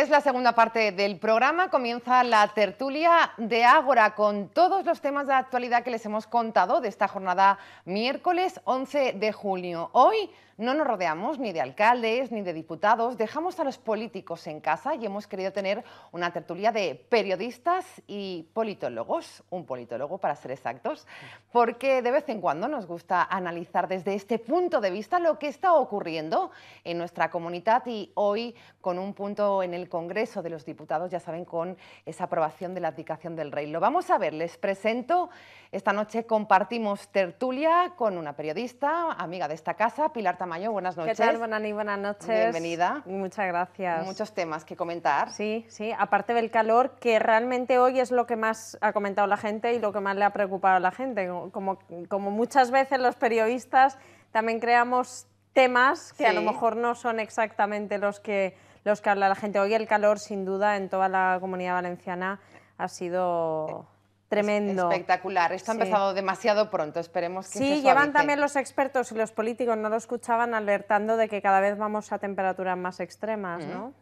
es la segunda parte del programa. Comienza la tertulia de Ágora con todos los temas de actualidad que les hemos contado de esta jornada miércoles 11 de junio. Hoy no nos rodeamos ni de alcaldes ni de diputados, dejamos a los políticos en casa y hemos querido tener una tertulia de periodistas y politólogos, un politólogo para ser exactos, porque de vez en cuando nos gusta analizar desde este punto de vista lo que está ocurriendo en nuestra comunidad y hoy con un punto en el Congreso de los Diputados, ya saben, con esa aprobación de la abdicación del rey. Lo vamos a ver, les presento, esta noche compartimos tertulia con una periodista, amiga de esta casa, Pilar Tamar buenas noches. ¿Qué tal, Bonani? Buenas noches. Bienvenida. Muchas gracias. Muchos temas que comentar. Sí, sí, aparte del calor, que realmente hoy es lo que más ha comentado la gente y lo que más le ha preocupado a la gente. Como, como muchas veces los periodistas también creamos temas que a lo mejor no son exactamente los que, los que habla la gente. Hoy el calor, sin duda, en toda la comunidad valenciana ha sido... Tremendo. Espectacular. Esto ha empezado demasiado pronto. Esperemos que Sí, llevan también los expertos y los políticos, no lo escuchaban, alertando de que cada vez vamos a temperaturas más extremas, mm. ¿no?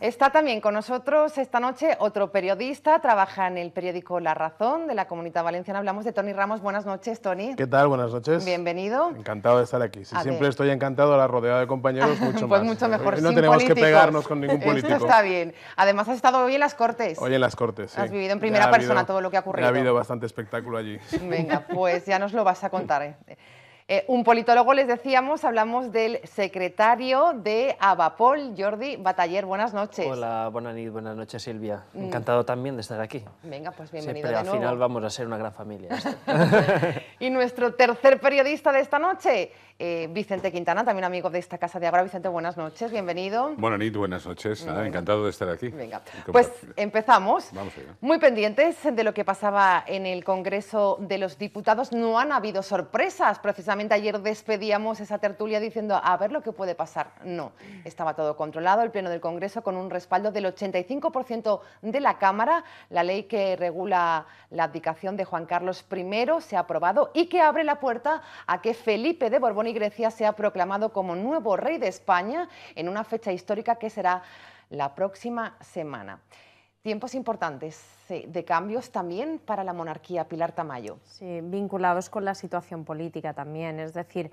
Está también con nosotros esta noche otro periodista, trabaja en el periódico La Razón de la Comunidad Valenciana. Hablamos de Tony Ramos. Buenas noches, Tony. ¿Qué tal? Buenas noches. Bienvenido. Encantado de estar aquí. Si siempre estoy encantado, la rodeada de compañeros, mucho pues más. Pues mucho mejor. Eh, no tenemos que pegarnos con ningún político. está bien. Además, has estado hoy en las Cortes. Hoy en las Cortes. Has vivido en primera persona todo lo que ha ocurrido. Ha habido bastante espectáculo allí. Venga, pues ya nos lo vas a contar. Eh, un politólogo, les decíamos, hablamos del secretario de Abapol, Jordi Bataller. Buenas noches. Hola, buenas noches, buenas noches Silvia. Mm. Encantado también de estar aquí. Venga, pues bienvenido. de nuevo. al final vamos a ser una gran familia. y nuestro tercer periodista de esta noche, eh, Vicente Quintana, también amigo de esta casa de ahora. Vicente, buenas noches, bienvenido. Buenas noches, buenas noches. Ah, encantado de estar aquí. pues empezamos. Vamos Muy pendientes de lo que pasaba en el Congreso de los Diputados. No han habido sorpresas, precisamente ayer despedíamos esa tertulia diciendo a ver lo que puede pasar. No, estaba todo controlado. El Pleno del Congreso con un respaldo del 85% de la Cámara. La ley que regula la abdicación de Juan Carlos I se ha aprobado y que abre la puerta a que Felipe de Borbón y Grecia sea proclamado como nuevo rey de España en una fecha histórica que será la próxima semana. Tiempos importantes de cambios también para la monarquía, Pilar Tamayo. Sí, vinculados con la situación política también. Es decir,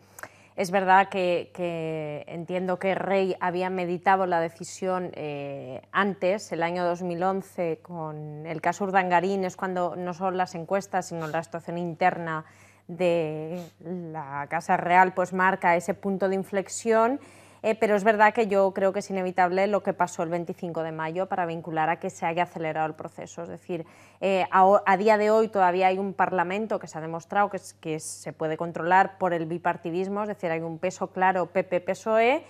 es verdad que, entiendo que Rey había meditado la decisión eh, antes, el año 2011, con el caso Urdangarín, es cuando no solo las encuestas, sino la situación interna de la Casa Real, pues marca ese punto de inflexión eh, pero es verdad que yo creo que es inevitable lo que pasó el 25 de mayo para vincular a que se haya acelerado el proceso. Es decir, eh, a, día de hoy todavía hay un Parlamento que se ha demostrado que, que se puede controlar por el bipartidismo, es decir, hay un peso claro PP-PSOE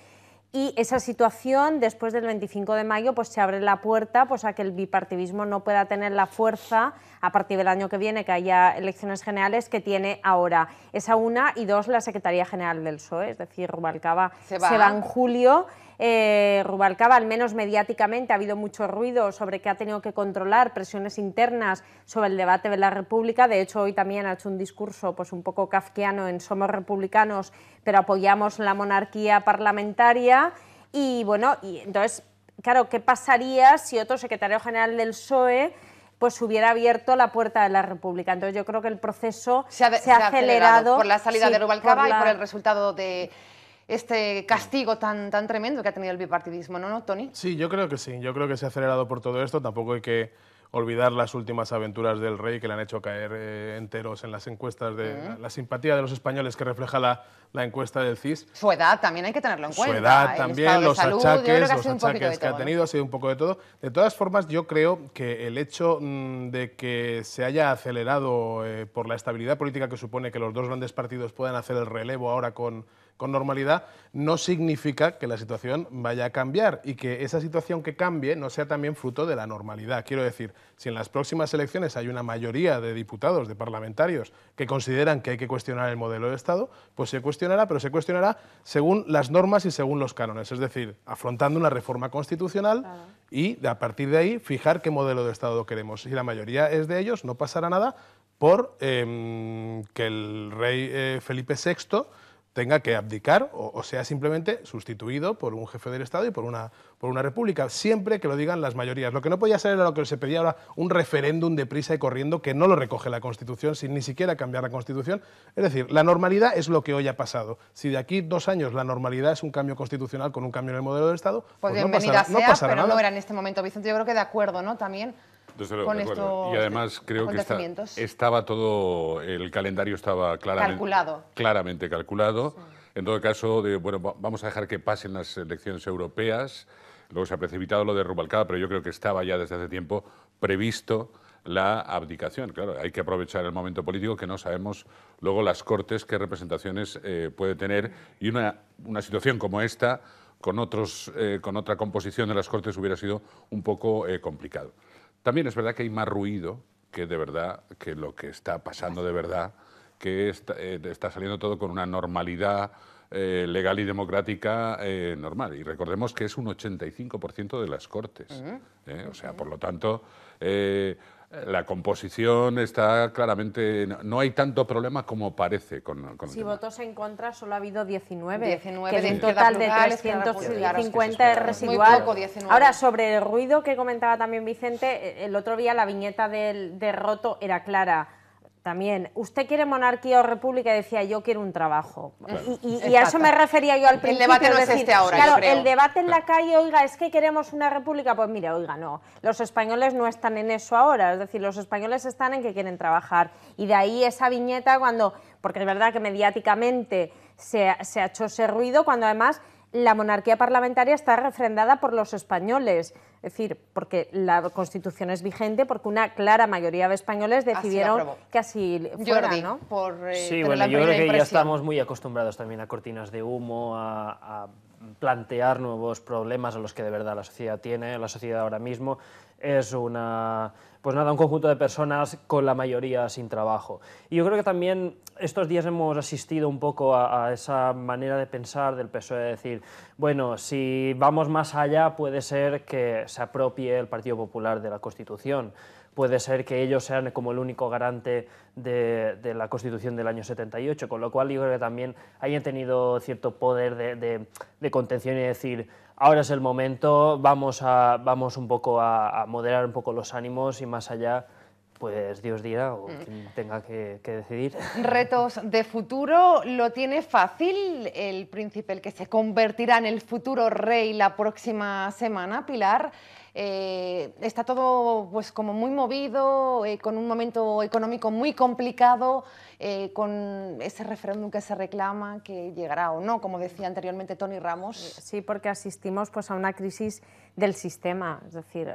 y esa situación, después del 25 de mayo, pues se abre la puerta pues, a que el bipartidismo no pueda tener la fuerza a partir del año que viene, que haya elecciones generales, que tiene ahora. Esa una y dos, la Secretaría General del PSOE, es decir, Rubalcaba se se va en julio. Eh, Rubalcaba, al menos mediáticamente, ha habido mucho ruido sobre que ha tenido que controlar presiones internas sobre el debate de la República. De hecho, hoy también ha hecho un discurso pues, un poco kafkiano en Somos republicanos, pero apoyamos la monarquía parlamentaria. Y bueno, entonces, claro, ¿qué pasaría si otro secretario general del PSOE pues hubiera abierto la puerta de la República. Entonces yo creo que el proceso se ha, acelerado, por la salida de Rubalcaba y por el resultado de, este castigo tan, tan tremendo que ha tenido el bipartidismo, ¿no, ¿no, Tony? Sí, yo creo que sí. Yo creo que se ha acelerado por todo esto. Tampoco hay que olvidar las últimas aventuras del rey que le han hecho caer eh, enteros en las encuestas de mm. la, simpatía de los españoles que refleja la, la, encuesta del CIS. Su edad también hay que tenerlo en cuenta. Su edad también, los achaques, los achaques que ha tenido, ha sido un poco de todo. De todas formas, yo creo que el hecho mm, de que se haya acelerado eh, por la estabilidad política que supone que los dos grandes partidos puedan hacer el relevo ahora con con normalidad, no significa que la situación vaya a cambiar y que esa situación que cambie no sea también fruto de la normalidad. Quiero decir, si en las próximas elecciones hay una mayoría de diputados, de parlamentarios, que consideran que hay que cuestionar el modelo de Estado, pues se cuestionará, pero se cuestionará según las normas y según los cánones, es decir, afrontando una reforma constitucional y a partir de ahí fijar qué modelo de Estado queremos. Si la mayoría es de ellos, no pasará nada por em, que el rey eh, Felipe VI tenga que abdicar o, sea simplemente sustituido por un jefe del Estado y por una, por una república, siempre que lo digan las mayorías. Lo que no podía ser era lo que se pedía ahora, un referéndum de prisa y corriendo que no lo recoge la Constitución sin ni siquiera cambiar la Constitución. Es decir, la normalidad es lo que hoy ha pasado. Si de aquí dos años la normalidad es un cambio constitucional con un cambio en el modelo del Estado, pues, no sea, pero no era en este momento, Vicente, yo creo que de acuerdo, ¿no? También y además creo que estaba todo, el calendario estaba claramente calculado. En todo caso, de, bueno, vamos a dejar que pasen las elecciones europeas. Luego se ha precipitado lo de Rubalcaba, pero yo creo que estaba ya desde hace tiempo previsto la abdicación. Claro, hay que aprovechar el momento político que no sabemos luego las cortes qué representaciones eh, puede tener y una, una situación como esta con, otros, eh, con otra composición de las cortes hubiera sido un poco eh, complicado. También es verdad que hay más ruido que de verdad, que lo que está pasando de verdad, que está, eh, saliendo todo con una normalidad eh, legal y democrática eh, normal. Y recordemos que es un 85% de las Cortes. o sea, por lo tanto la composición está claramente. No hay tanto problema como parece con, con Si votos en contra, solo ha habido 19. 19 que de un total de 350 es residual. Ahora, sobre el ruido que comentaba también Vicente, eh, el otro día la viñeta del, de era clara también, usted quiere monarquía o república decía yo quiero un trabajo. Y, a eso me refería yo al principio. El debate no es, este ahora. Claro, el debate en la calle, oiga, es que queremos una república. Pues mire, oiga, no. Los españoles no están en eso ahora. Es decir, los españoles están en que quieren trabajar. Y de ahí esa viñeta cuando, porque es verdad que mediáticamente se, se ha hecho ese ruido, cuando además la monarquía parlamentaria está refrendada por los españoles, es decir, porque la Constitución es vigente, porque una clara mayoría de españoles decidieron que así fuera, ¿no? Eh, sí, bueno, yo creo que ya estamos muy acostumbrados también a cortinas de humo, a plantear nuevos problemas a los que de verdad la sociedad tiene, la sociedad ahora mismo es una pues nada, un conjunto de personas con la mayoría sin trabajo. Y yo creo que también estos días hemos asistido un poco a, a esa manera de pensar del PSOE, de decir, bueno, si vamos más allá puede ser que se apropie el Partido Popular de la Constitución puede ser que ellos sean como el único garante de, la Constitución del año 78, con lo cual yo creo que también hayan tenido cierto poder de, contención y decir, ahora es el momento, vamos, a, vamos un poco a, moderar un poco los ánimos y más allá pues Dios dirá o mm. quien tenga que, que, decidir. Retos de futuro, lo tiene fácil el príncipe, el que se convertirá en el futuro rey la próxima semana, Pilar. Eh, está todo pues como muy movido, eh, con un momento económico muy complicado, eh, con ese referéndum que se reclama, que llegará o no, como decía anteriormente Tony Ramos. Sí, porque asistimos pues a una crisis del sistema, es decir,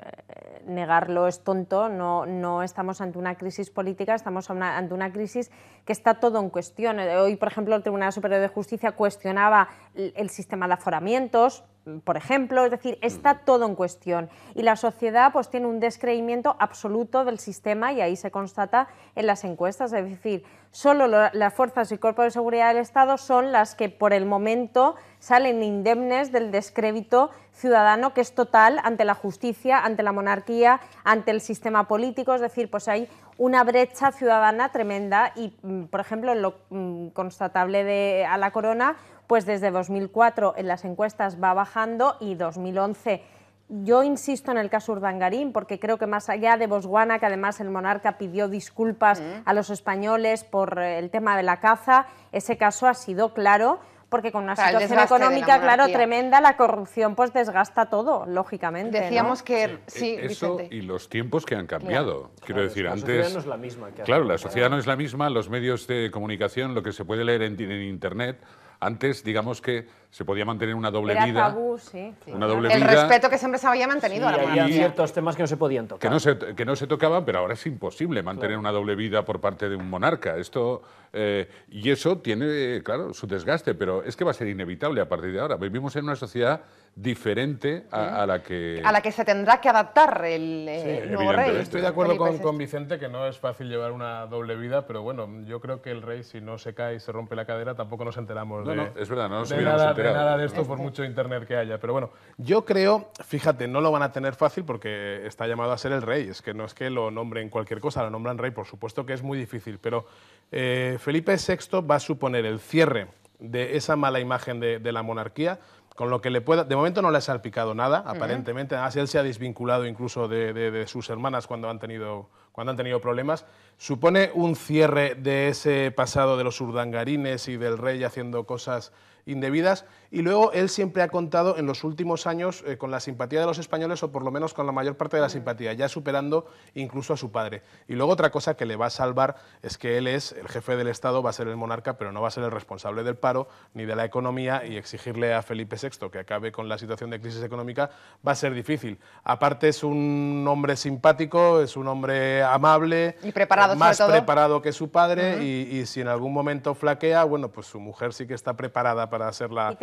negarlo es tonto, no, no estamos ante una crisis política, estamos ante una crisis que está todo en cuestión. Hoy, por ejemplo, el Tribunal Superior de Justicia cuestionaba el sistema de aforamientos, por ejemplo, es decir, está todo en cuestión y la sociedad pues tiene un descreimiento absoluto del sistema y ahí se constata en las encuestas, es decir, solo las fuerzas y cuerpos de seguridad del Estado son las que por el momento salen indemnes del descrédito ciudadano que es total ante la justicia, ante la monarquía, ante el sistema político, es decir, pues hay una brecha ciudadana tremenda y, mm, por ejemplo, en lo mm, constatable de a la corona, pues desde 2004 en las encuestas va bajando y 2011 yo insisto en el caso Urdangarín, porque creo que más allá de Botswana, que además el monarca pidió disculpas mm. a los españoles por eh, el tema de la caza, ese caso ha sido claro, porque con una situación económica, claro, tremenda, la corrupción pues desgasta todo, lógicamente. Decíamos que sí, e-, eso y los tiempos que han cambiado. Quiero decir, antes sociedad no es la misma. claro, la sociedad no es la misma, los medios de comunicación, lo que se puede leer en internet antes, digamos que se podía mantener una doble vida. sí, el respeto que siempre se había mantenido. había ciertos temas que no se podían tocar. Que no se, que no se tocaban, pero ahora es imposible mantener una doble vida por parte de un monarca. Esto, eh, y eso tiene, claro, su desgaste, pero es que va a ser inevitable a partir de ahora. Vivimos en una sociedad diferente a, la que... A la que se tendrá que adaptar el, eh, nuevo rey. Estoy de acuerdo con, con Vicente que no es fácil llevar una doble vida, pero bueno, yo creo que el rey si no se cae y se rompe la cadera tampoco nos enteramos de, no, es verdad, no nos de enterado nada de esto por mucho internet que haya. Pero bueno, yo creo, fíjate, no lo van a tener fácil porque está llamado a ser el rey. Es que no es que lo nombren cualquier cosa, lo nombran rey, por supuesto que es muy difícil. Pero eh, Felipe VI va a suponer el cierre de esa mala imagen de, la monarquía, con lo que le pueda... De momento no le ha salpicado nada, aparentemente. Además, él se ha desvinculado incluso de, de sus hermanas cuando han tenido cuando han tenido problemas, supone un cierre de ese pasado de los urdangarines y del rey haciendo cosas indebidas. Y luego él siempre ha contado en los últimos años eh, con la simpatía de los españoles o por lo menos con la mayor parte de la simpatía, ya superando incluso a su padre. Y luego otra cosa que le va a salvar es que él es el jefe del Estado, va a ser el monarca, pero no va a ser el responsable del paro ni de la economía y exigirle a Felipe VI que acabe con la situación de crisis económica va a ser difícil. Aparte es un hombre simpático, es un hombre amable, y preparado, más preparado que su padre y, si en algún momento flaquea, bueno, pues su mujer sí que está preparada para hacer la,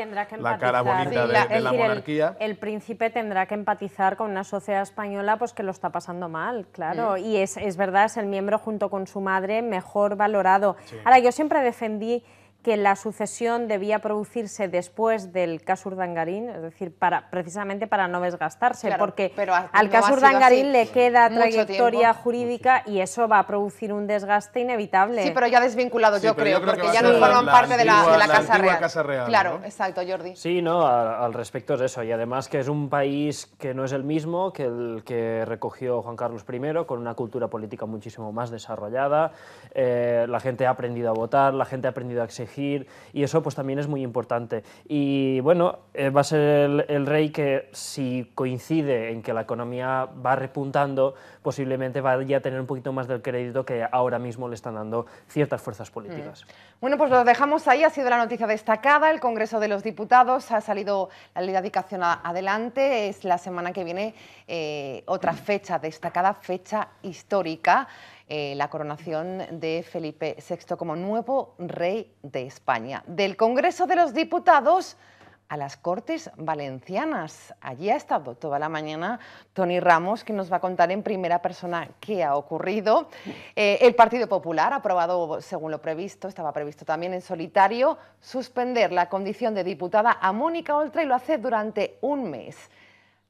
cara bonita de, la, monarquía. El, príncipe tendrá que empatizar con una sociedad española pues que lo está pasando mal, claro, mm. y es, verdad, es el miembro junto con su madre mejor valorado. Ahora, yo siempre defendí que la sucesión debía producirse después del casur Urdangarín, es decir, para, precisamente para no desgastarse, porque al casur caso le queda trayectoria jurídica y eso va a producir un desgaste inevitable. Sí, pero ya desvinculado, yo, creo, porque ya no forman parte de la, casa, real. Claro, exacto, Jordi. Sí, no, al respecto es eso, y además que es un país que no es el mismo que el que recogió Juan Carlos I, con una cultura política muchísimo más desarrollada, eh, la gente ha aprendido a votar, la gente ha aprendido a exigir y eso pues también es muy importante. Y bueno, eh, va a ser el, rey que si coincide en que la economía va repuntando, posiblemente vaya a tener un poquito más del crédito que ahora mismo le están dando ciertas fuerzas mm. políticas. Bueno, pues lo dejamos ahí, ha sido la noticia destacada, el Congreso de los Diputados, ha salido la ley de dedicación adelante, es la semana que viene eh, otra fecha destacada, fecha histórica. Eh, la coronación de Felipe VI como nuevo rey de España. Del Congreso de los Diputados a las Cortes Valencianas. Allí ha estado toda la mañana Tony Ramos, que nos va a contar en primera persona qué ha ocurrido. Eh, el Partido Popular ha aprobado, según lo previsto, estaba previsto también en solitario, suspender la condición de diputada a Mónica Oltra y lo hace durante un mes.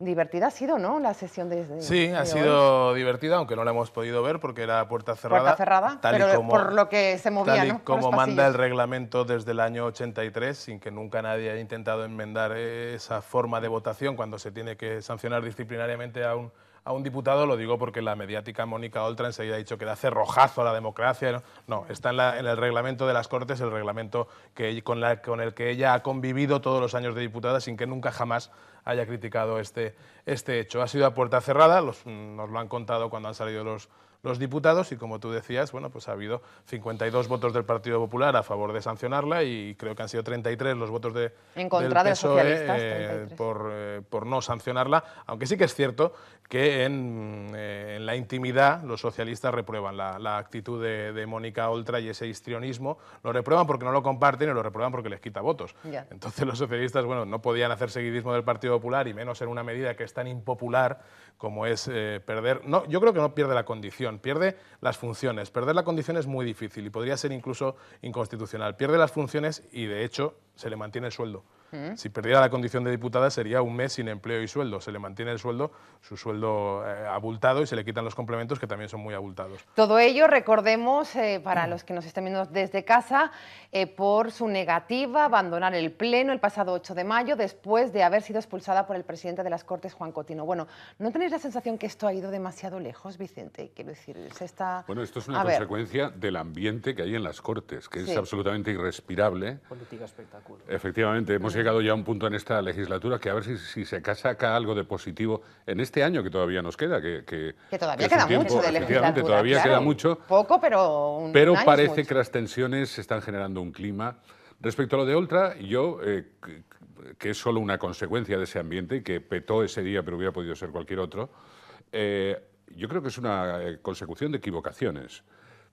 Divertida ha sido, ¿no? La sesión de, Sí, ha sido divertida, aunque no la hemos podido ver porque era puerta cerrada. Puerta cerrada, tal y como, por lo que se movía, como manda el reglamento desde el año 83, sin que nunca nadie haya intentado enmendar esa forma de votación cuando se tiene que sancionar disciplinariamente a un, a un diputado, lo digo porque la mediática Mónica Oltra enseguida ha dicho que hace rojazo a la democracia. No, está en, el reglamento de las Cortes, el reglamento que, con, la, con el que ella ha convivido todos los años de diputada sin que nunca jamás haya criticado este, este hecho. Ha sido a puerta cerrada, nos lo han contado cuando han salido los, los diputados y como tú decías, bueno, pues ha habido 52 votos del Partido Popular a favor de sancionarla y creo que han sido 33 los votos de, en contra del PSOE eh, por, eh, por, no sancionarla, aunque sí que es cierto que en, eh, la intimidad los socialistas reprueban la, actitud de, Mónica Oltra y ese histrionismo, lo reprueban porque no lo comparten y lo reprueban porque les quita votos. Entonces los socialistas, bueno, no podían hacer seguidismo del Partido Popular y menos en una medida que es tan impopular como es perder, no, yo creo que no pierde la condición, pierde las funciones. Perder la condición es muy difícil y podría ser incluso inconstitucional. Pierde las funciones y, de hecho, se le mantiene el sueldo. Si perdiera la condición de diputada sería un mes sin empleo y sueldo. Se le mantiene el sueldo, su sueldo eh, abultado y se le quitan los complementos que también son muy abultados. Todo ello, recordemos, eh, para los que nos estén viendo desde casa, eh, por su negativa a abandonar el Pleno el pasado 8 de mayo después de haber sido expulsada por el presidente de las Cortes, Juan Cotino. Bueno, ¿no tenéis la sensación que esto ha ido demasiado lejos, Vicente? Quiero decir, se está... Bueno, esto es una consecuencia del ambiente que hay en las Cortes, que es absolutamente irrespirable. Política espectacular. Efectivamente, hemos llegado ya un punto en esta legislatura que a ver si, se saca algo de positivo en este año que todavía nos queda. Que, que, todavía queda mucho de legislatura. Todavía queda mucho. Poco, pero Pero parece que las tensiones están generando un clima. Respecto a lo de Oltra, yo, eh, que es solo una consecuencia de ese ambiente y que petó ese día, pero hubiera podido ser cualquier otro, eh, yo creo que es una eh, consecución de equivocaciones.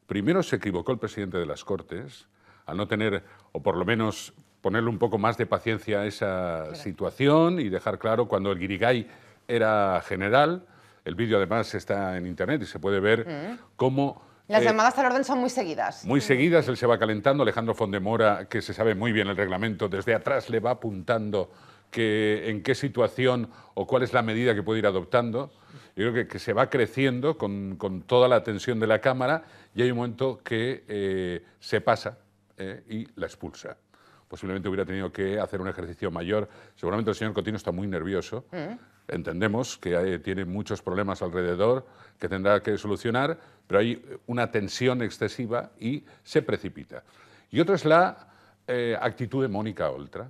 Primero se equivocó el presidente de las Cortes al no tener, o por lo menos ponerle un poco más de paciencia a esa situación y dejar claro cuando el guirigay era general. El vídeo además está en internet y se puede ver mm. cómo... Las eh, llamadas al orden son muy seguidas. Muy mm. seguidas, él se va calentando. Alejandro Fondemora, que se sabe muy bien el reglamento, desde atrás le va apuntando que, en qué situación o cuál es la medida que puede ir adoptando. Yo creo que, se va creciendo con, con, toda la atención de la cámara y hay un momento que eh, se pasa eh, y la expulsa posiblemente hubiera tenido que hacer un ejercicio mayor. Seguramente el señor Cotino está muy nervioso. Mm. Entendemos que tiene muchos problemas alrededor que tendrá que solucionar, pero hay una tensión excesiva y se precipita. Y otra es la eh, actitud de Mónica Oltra.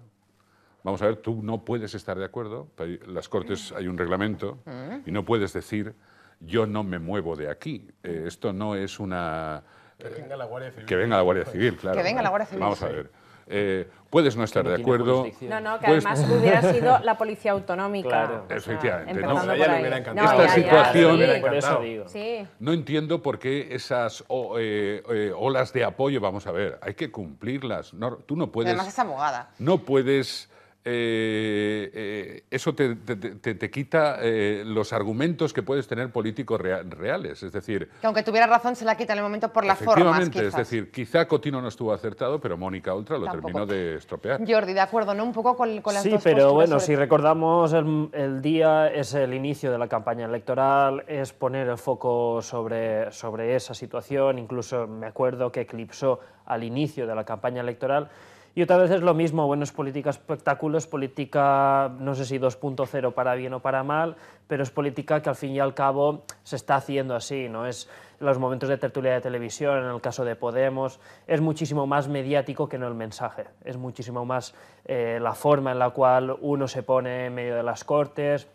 Vamos a ver, tú no puedes estar de acuerdo, las Cortes mm. hay un reglamento mm. y no puedes decir yo no me muevo de aquí. Eh, esto no es una... que eh, venga la Guardia Civil. Que venga la Guardia Civil, claro. Que venga la Guardia Civil. Vamos a ver. Eh, puedes no estar de acuerdo. No, no, que además hubiera sido la policía autonómica. Claro. Efectivamente. no. no, Esta situación. Ya, Sí. No entiendo por qué esas eh, eh, olas de apoyo, vamos a ver, hay que cumplirlas. tú no puedes. Además es abogada. No puedes. Eh, eh, eso te, te, quita eh, los argumentos que puedes tener políticos reales. Es decir. Que aunque tuviera razón, se la quita en el momento por las formas. Es decir, quizá Cotino no estuvo acertado, pero Mónica Ultra lo terminó de estropear. Jordi, de acuerdo, ¿no? Un poco con, con las sí, Sí, pero bueno, si recordamos, el, día es el inicio de la campaña electoral, es poner el foco sobre, sobre esa situación. Incluso me acuerdo que eclipsó al inicio de la campaña electoral. Y otra vez es lo mismo, bueno, es política espectáculo, es política, no sé si 2.0 para bien o para mal, pero es política que al fin y al cabo se está haciendo así, ¿no? Es los momentos de tertulia de televisión, en el caso de Podemos, es muchísimo más mediático que no el mensaje, es muchísimo más eh, la forma en la cual uno se pone en medio de las cortes,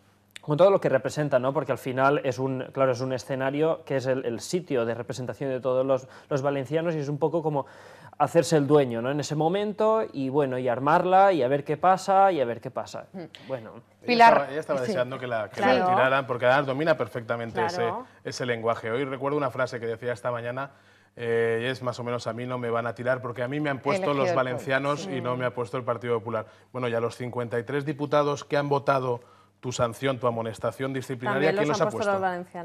con todo lo que representa, ¿no? porque al final es un, claro, es un escenario que es el, sitio de representación de todos los, valencianos y es un poco como hacerse el dueño ¿no? en ese momento y bueno, y armarla y a ver qué pasa y a ver qué pasa. Mm. Bueno. Pilar. Ella estaba, deseando que la, tiraran porque además domina perfectamente ese, lenguaje. Hoy recuerdo una frase que decía esta mañana eh, es más o menos a mí no me van a tirar porque a mí me han puesto los valencianos y no me ha puesto el Partido Popular. Bueno, ya los 53 diputados que han votado tu sanción, tu amonestación disciplinaria, ¿quién los, ha puesto?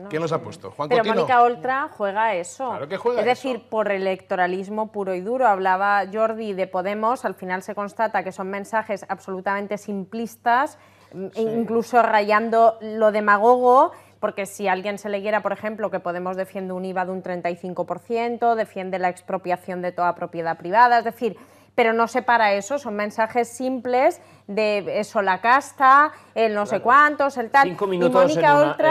¿Quién los ha puesto? Juan Pero Mónica Oltra juega eso. es decir, por electoralismo puro y duro. Hablaba Jordi de Podemos, al final se constata que son mensajes absolutamente simplistas, mm, incluso rayando lo demagogo. Porque si alguien se leyera, por ejemplo, que Podemos defiende un IVA de un 35%, defiende la expropiación de toda propiedad privada, es decir, pero no para eso, son mensajes simples de eso, eh, la casta, el no sé cuántos, el tal. Cinco minutos en,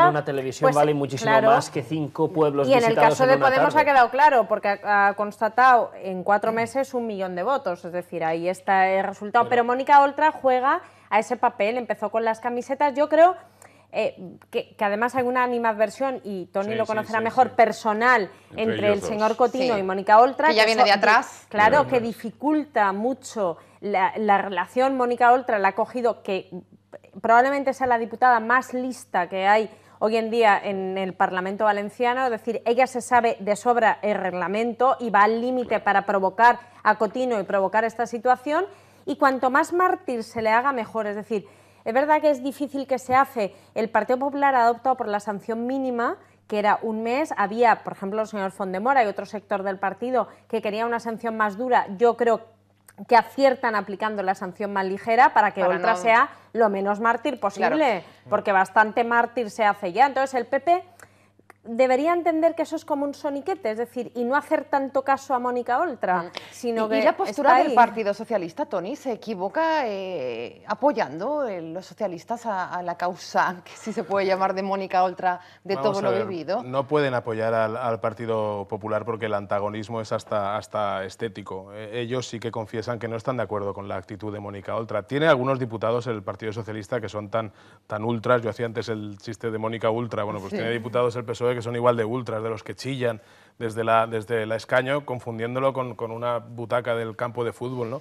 una, televisión pues, vale muchísimo más que cinco pueblos Y en el caso de Podemos ha quedado claro, porque ha, constatado en cuatro meses un millón de votos, es decir, ahí está el resultado. Pero Mónica Oltra juega a ese papel, empezó con las camisetas, yo creo eh, que, además hay una animadversión, y Tony lo conocerá mejor, personal entre, el señor Cotino y Mónica Oltra. Que ya viene de atrás. claro, que dificulta mucho la, la relación. Mónica Oltra la ha cogido, que probablemente sea la diputada más lista que hay hoy en día en el Parlamento valenciano, es decir, ella se sabe de sobra el reglamento y va al límite para provocar a Cotino y provocar esta situación, y cuanto más mártir se le haga, mejor, es decir, es verdad que es difícil que se hace. El Partido Popular ha por la sanción mínima que era un mes. Había, por ejemplo, el señor Fondemora y otro sector del partido que quería una sanción más dura. Yo creo que aciertan aplicando la sanción más ligera para que otra sea lo menos mártir posible, porque bastante mártir se hace ya. Entonces el PP debería entender que eso es como un soniquete, es decir, y no hacer tanto caso a Mónica Oltra, mm. sino que... la postura del Partido Socialista, Tony, se equivoca eh, apoyando eh, los socialistas a, la causa, que sí se puede llamar de Mónica Oltra, de todo lo vivido? No pueden apoyar al, Partido Popular porque el antagonismo es hasta, hasta estético. Eh, ellos sí que confiesan que no están de acuerdo con la actitud de Mónica Oltra. Tiene algunos diputados el Partido Socialista que son tan, tan ultras, yo hacía antes el chiste de Mónica Ultra, bueno, pues tiene diputados el PSOE que son igual de ultras, de los que chillan desde la, desde la escaño, confundiéndolo con, con una butaca del campo de fútbol, ¿no?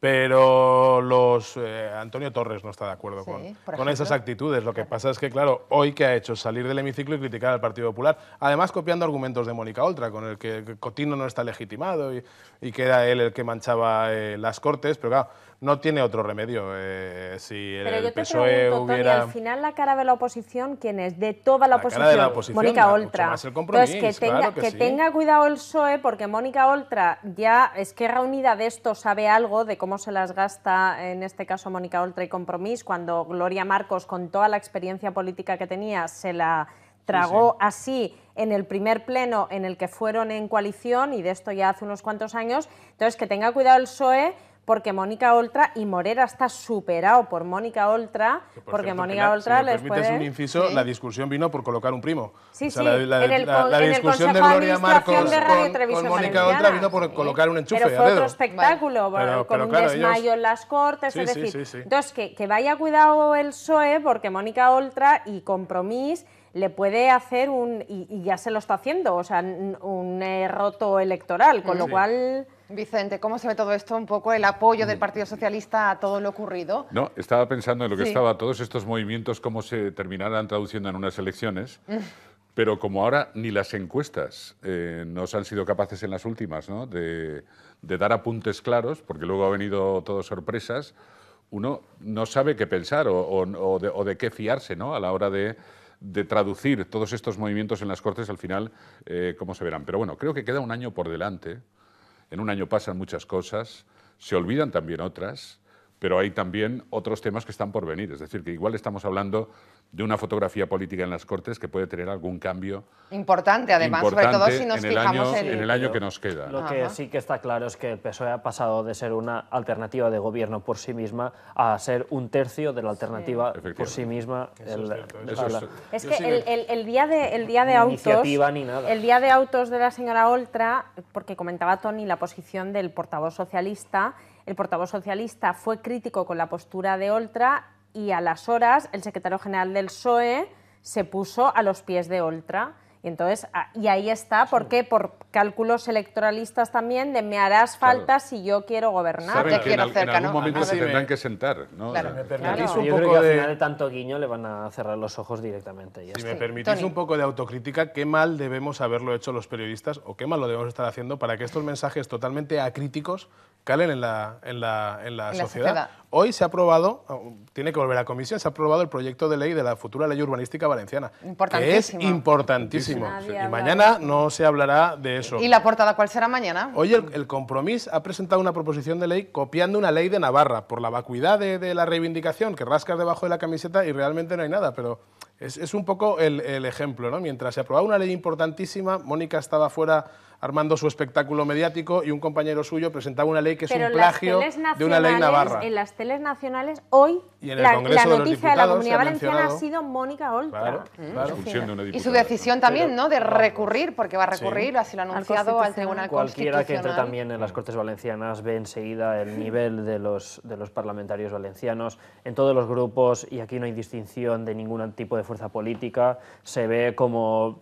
Pero los, eh, Antonio Torres no está de acuerdo con, con esas actitudes. Lo que pasa es que, claro, hoy que ha hecho salir del hemiciclo y criticar al Partido Popular, además copiando argumentos de Mónica Oltra, con el que Cotino no está legitimado y, y que era él el que manchaba eh, las cortes, pero claro, no tiene otro remedio. Eh, si e al final la cara de la oposición, ¿quién es? De toda la, oposición. Mónica Oltra. Entonces, que, tenga, que, tenga cuidado el PSOE, porque Mónica Oltra ya, es que reunida de esto sabe algo de cómo se las gasta, en este caso Mónica Oltra y Compromís, cuando Gloria Marcos, con toda la experiencia política que tenía, se la tragó así en el primer pleno en el que fueron en coalición, y de esto ya hace unos cuantos años. Entonces, que tenga cuidado el PSOE porque Mónica Oltra y Morera está superado por Mónica Oltra, porque Mónica Oltra si les permites un inciso, ¿Sí? la discusión vino por colocar un primo. Sí, sí, la, en el, la discusión de Gloria Marcos de Radio con, Mónica Oltra vino por colocar un enchufe Pero fue otro espectáculo, con un desmayo en las Cortes, es decir, entonces que, vaya cuidado el PSOE, porque Mónica Oltra y Compromís le puede hacer un, y, ya se lo está haciendo, o sea, un, eh, roto electoral, con lo cual... Vicente, ¿cómo se ve todo esto? Un poco el apoyo del mm. Partido Socialista a todo lo ocurrido. No, estaba pensando en lo que estaba, todos estos movimientos, cómo se terminarán traduciendo en unas elecciones. Mm. Pero como ahora ni las encuestas eh, nos han sido capaces en las últimas de, dar apuntes claros, porque luego ha venido todo sorpresas, uno no sabe qué pensar o, de, qué fiarse ¿no? a la hora de, traducir todos estos movimientos en las Cortes al final, eh, cómo se verán. Pero bueno, creo que queda un año por delante en un año pasan muchas cosas, se olvidan también otras, pero hay también otros temas que están por venir. Es decir, que igual estamos hablando de una fotografía política en las Cortes que puede tener algún cambio. Importante, además, sobre todo si nos en el año, en el año que nos queda. Lo que sí que está claro es que el PSOE ha pasado de ser una alternativa de gobierno por sí misma a ser un tercio de la alternativa por sí misma. es, que el, día de, día de autos. El día de autos de la señora Oltra, porque comentaba Tony la posición del portavoz socialista el portavoz socialista fue crítico con la postura de Oltra y a las horas el secretario general del PSOE se puso a los pies de Oltra. Y entonces, ah, y ahí está, ¿por qué? Por cálculos electoralistas también de me harás falta si yo quiero gobernar. Te quiero en, algún momento se tendrán que sentar, un poco yo creo que al final de tanto guiño le van a cerrar los ojos directamente. si me permitís un poco de autocrítica, qué mal debemos haberlo hecho los periodistas o qué mal lo debemos estar haciendo para que estos mensajes totalmente acríticos calen en la, la sociedad hoy se ha aprobado, oh, tiene que volver a comisión, se ha aprobado el proyecto de ley de la futura ley urbanística valenciana. Importantísimo. es importantísimo. Y mañana no se hablará de eso. ¿Y la portada cuál será mañana? Hoy el, compromiso ha presentado una proposición de ley copiando una ley de Navarra por la vacuidad de, la reivindicación, que rascas debajo de la camiseta y realmente no hay nada, pero... Es, un poco el, ejemplo, ¿no? Mientras se aprobaba una ley importantísima, Mónica estaba fuera armando su espectáculo mediático y un compañero suyo presentaba una ley que es un plagio de una ley navarra. En las teles nacionales hoy y en el la, Congreso noticia de, la Comunidad Valenciana ha sido Mónica Oltra. Mm. y su decisión también, ¿no? De recurrir, porque va a recurrir, así lo ha anunciado al, Tribunal Cualquiera que entre también en las Cortes Valencianas ve enseguida el nivel de los, de los parlamentarios valencianos. En todos los grupos, y aquí no hay distinción de ningún tipo de fuerza política, se ve como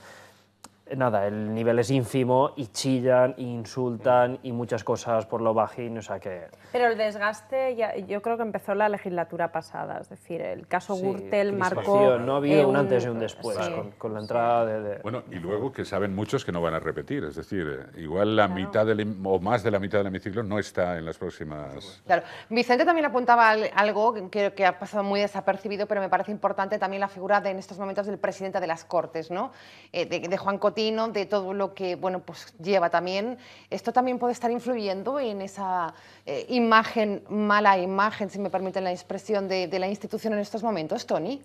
nada, el nivel es ínfimo y chillan, insultan y muchas cosas por lo bajín, o sea que... Pero el desgaste ya, yo creo que empezó la legislatura pasada, es decir, el caso sí, Gürtel marcó... No había un, antes y un después con, la entrada de, Bueno, y luego que saben muchos que no van a repetir, es decir, eh, igual la mitad del, o más de la mitad del hemiciclo no está en las próximas... Claro, Vicente también apuntaba algo que, que ha pasado muy desapercibido, pero me parece importante también la figura de, en estos momentos del presidente de las Cortes, ¿no? Eh, de, Juan de todo lo que bueno, pues lleva también. Esto también puede estar influyendo en esa eh, imagen, mala imagen, si me permiten la expresión, de la institución en estos momentos, Tony.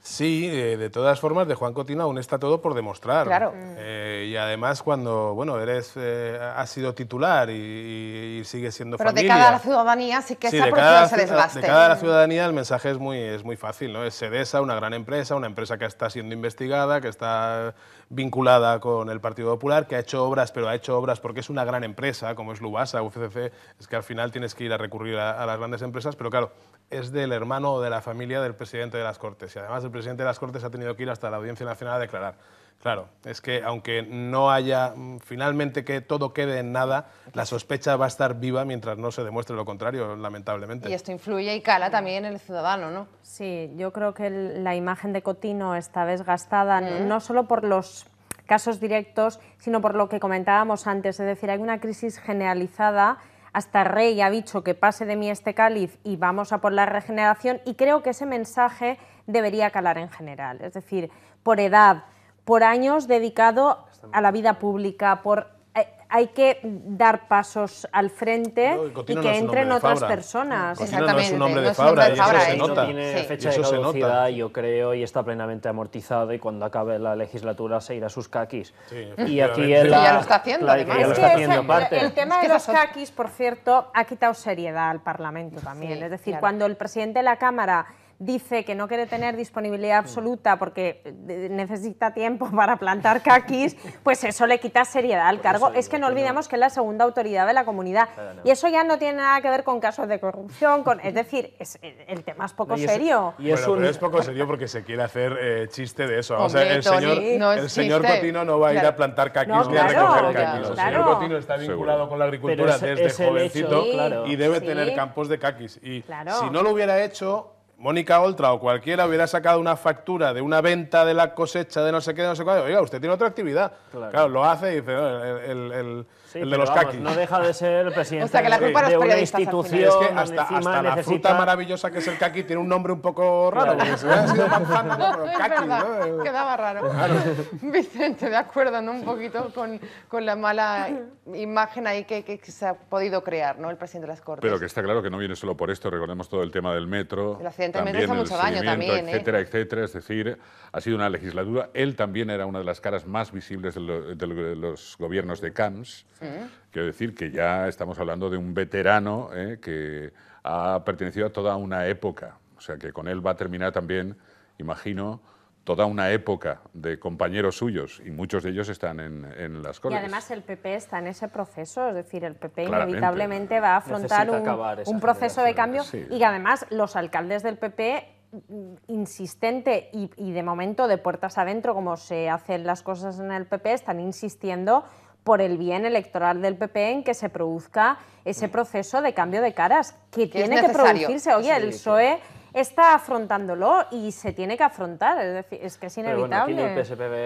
Sí, de, todas formas, de Juan Cotina aún está todo por demostrar. Eh, y además, cuando bueno, eres, eh, ha sido titular y, sigue siendo Pero familia. Pero de cada la ciudadanía sí que esa cada, se desgaste. De cada ciudadanía el mensaje es muy, es muy fácil, ¿no? Es Sedesa, una gran empresa, una empresa que está siendo investigada, que está vinculada con el Partido Popular, que ha hecho obras, pero ha hecho obras porque es una gran empresa, como es Lubasa, UFCC, es que al final tienes que ir a recurrir a, a las grandes empresas, pero claro, es del hermano o de la familia del presidente de las Cortes y además el presidente de las Cortes ha tenido que ir hasta la Audiencia Nacional a declarar. Claro, es que aunque no haya mm, finalmente que todo quede en nada, la sospecha va a estar viva mientras no se demuestre lo contrario, lamentablemente. Y esto influye y cala también en el ciudadano, ¿no? Sí, yo creo que la imagen de Cotino está desgastada, no solo por los casos directos, sino por lo que comentábamos antes, es decir, hay una crisis generalizada hasta Rey ha dicho que pase de mí este cáliz y vamos a por la regeneración y creo que ese mensaje debería calar en general. Es decir, por edad, por años dedicado a la vida pública, por eh, hay que dar pasos al frente y, que entren otras personas. Exactamente. No es un hombre de, Fabra, eso, se nota. tiene fecha de caducidad, yo creo, y está plenamente amortizado y cuando acabe la legislatura se irá a sus caquis. y aquí él lo está haciendo, El tema de los caquis, por cierto, ha quitado seriedad al Parlamento también. es decir, cuando el presidente de la Cámara dice que no quiere tener disponibilidad absoluta porque eh, necesita tiempo para plantar caquis, pues eso le quita seriedad al cargo. Es que no olvidemos que es la segunda autoridad de la comunidad. Y eso ya no tiene nada que ver con casos de corrupción, con, es decir, es, eh, el tema es poco serio. Y es, es poco serio porque se quiere hacer eh, chiste de eso. el señor, el señor Cotino no va a ir a plantar caquis ni a recoger caquis. El señor Cotino está vinculado con la agricultura desde jovencito y debe tener campos de caquis. Y si no lo hubiera hecho, Mónica Oltra o cualquiera hubiera sacado una factura de una venta de la cosecha de no sé qué, no sé cuál, oiga, usted tiene otra actividad. Claro, lo hace y dice, el el de los No deja de ser presidente que de, una institución. Es que hasta, la fruta maravillosa que es el kaki tiene un nombre un poco raro. Quedaba raro. Vicente, de acuerdo, ¿no? un poquito con, la mala imagen ahí que, se ha podido crear, ¿no? El presidente de las Cortes. Pero que está claro que no viene solo por esto. Recordemos todo el tema del metro. El accidente del metro hace mucho daño también. ¿eh? Etcétera, etcétera. Es decir, ha sido una legislatura. Él también era una de las caras más visibles de, de los gobiernos de CAMS. Quiero decir que ya estamos hablando de un veterano ¿eh? que ha pertenecido a toda una época. O sea que con él va a terminar también, imagino, toda una época de compañeros suyos y muchos de ellos están en, las cosas. Y además el PP está en ese proceso, es decir, el PP inevitablemente va a afrontar un, proceso de cambio y además los alcaldes del PP mm, insistente y, y de momento de puertas adentro, como se hacen las cosas en el PP, están insistiendo por el bien electoral del PP e en que se produzca ese mm. proceso de cambio de caras que, tiene que producirse. Oye, el PSOE está afrontándolo y se tiene que afrontar, es, decir, es que es inevitable. Pero bueno, en el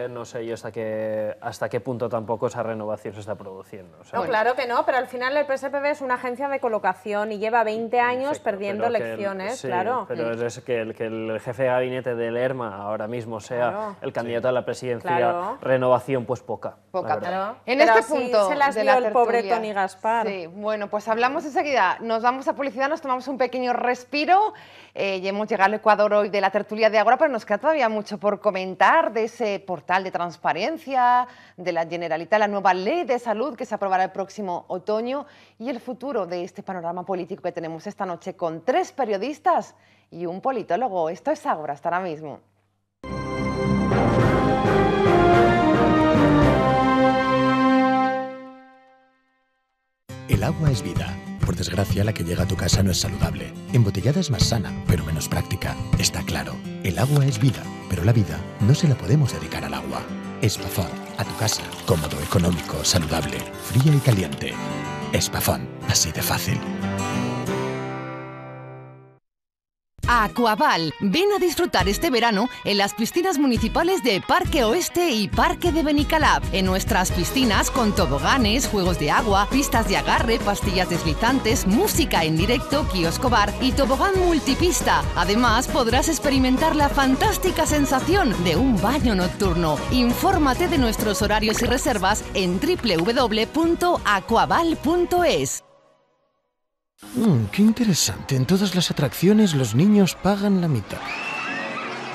PSPB no sé yo hasta qué, hasta qué punto tampoco esa renovación se está produciendo. no, claro que no, pero al final el PSPB es una agencia de colocación y lleva 20 años perdiendo elecciones, claro. Pero es que el, que el jefe de gabinete del ERMA ahora mismo sea el candidato a la presidencia, renovación pues poca. Poca, claro. En este punto se las dio el pobre Tony Gaspar. Sí, bueno, pues hablamos enseguida, nos vamos a publicidad, nos tomamos un pequeño respiro hemos llegado al Ecuador hoy de la tertulia de Agora, pero nos queda todavía mucho por comentar de ese portal de transparencia, de la Generalitat, la nueva ley de salud que se aprobará el próximo otoño y el futuro de este panorama político que tenemos esta noche con tres periodistas y un politólogo. Esto es Agora hasta ahora mismo. El agua es vida. Por desgracia, la que llega a tu casa no es saludable. Embotellada es más sana, pero menos práctica. Está claro, el agua es vida, pero la vida no se la podemos dedicar al agua. Espafón, a tu casa. Cómodo, económico, saludable, fría y caliente. Espafón, así de fácil. ¡Aquaval! Ven a disfrutar este verano en las piscinas municipales de Parque Oeste y Parque de Benicalab. En nuestras piscinas con toboganes, juegos de agua, pistas de agarre, pastillas deslizantes, música en directo, kiosco bar y tobogán multipista. Además, podrás experimentar la fantástica sensación de un baño nocturno. Infórmate de nuestros horarios y reservas en www.aquaval.es. Mm, qué interesante. En todas las atracciones los niños pagan la mitad.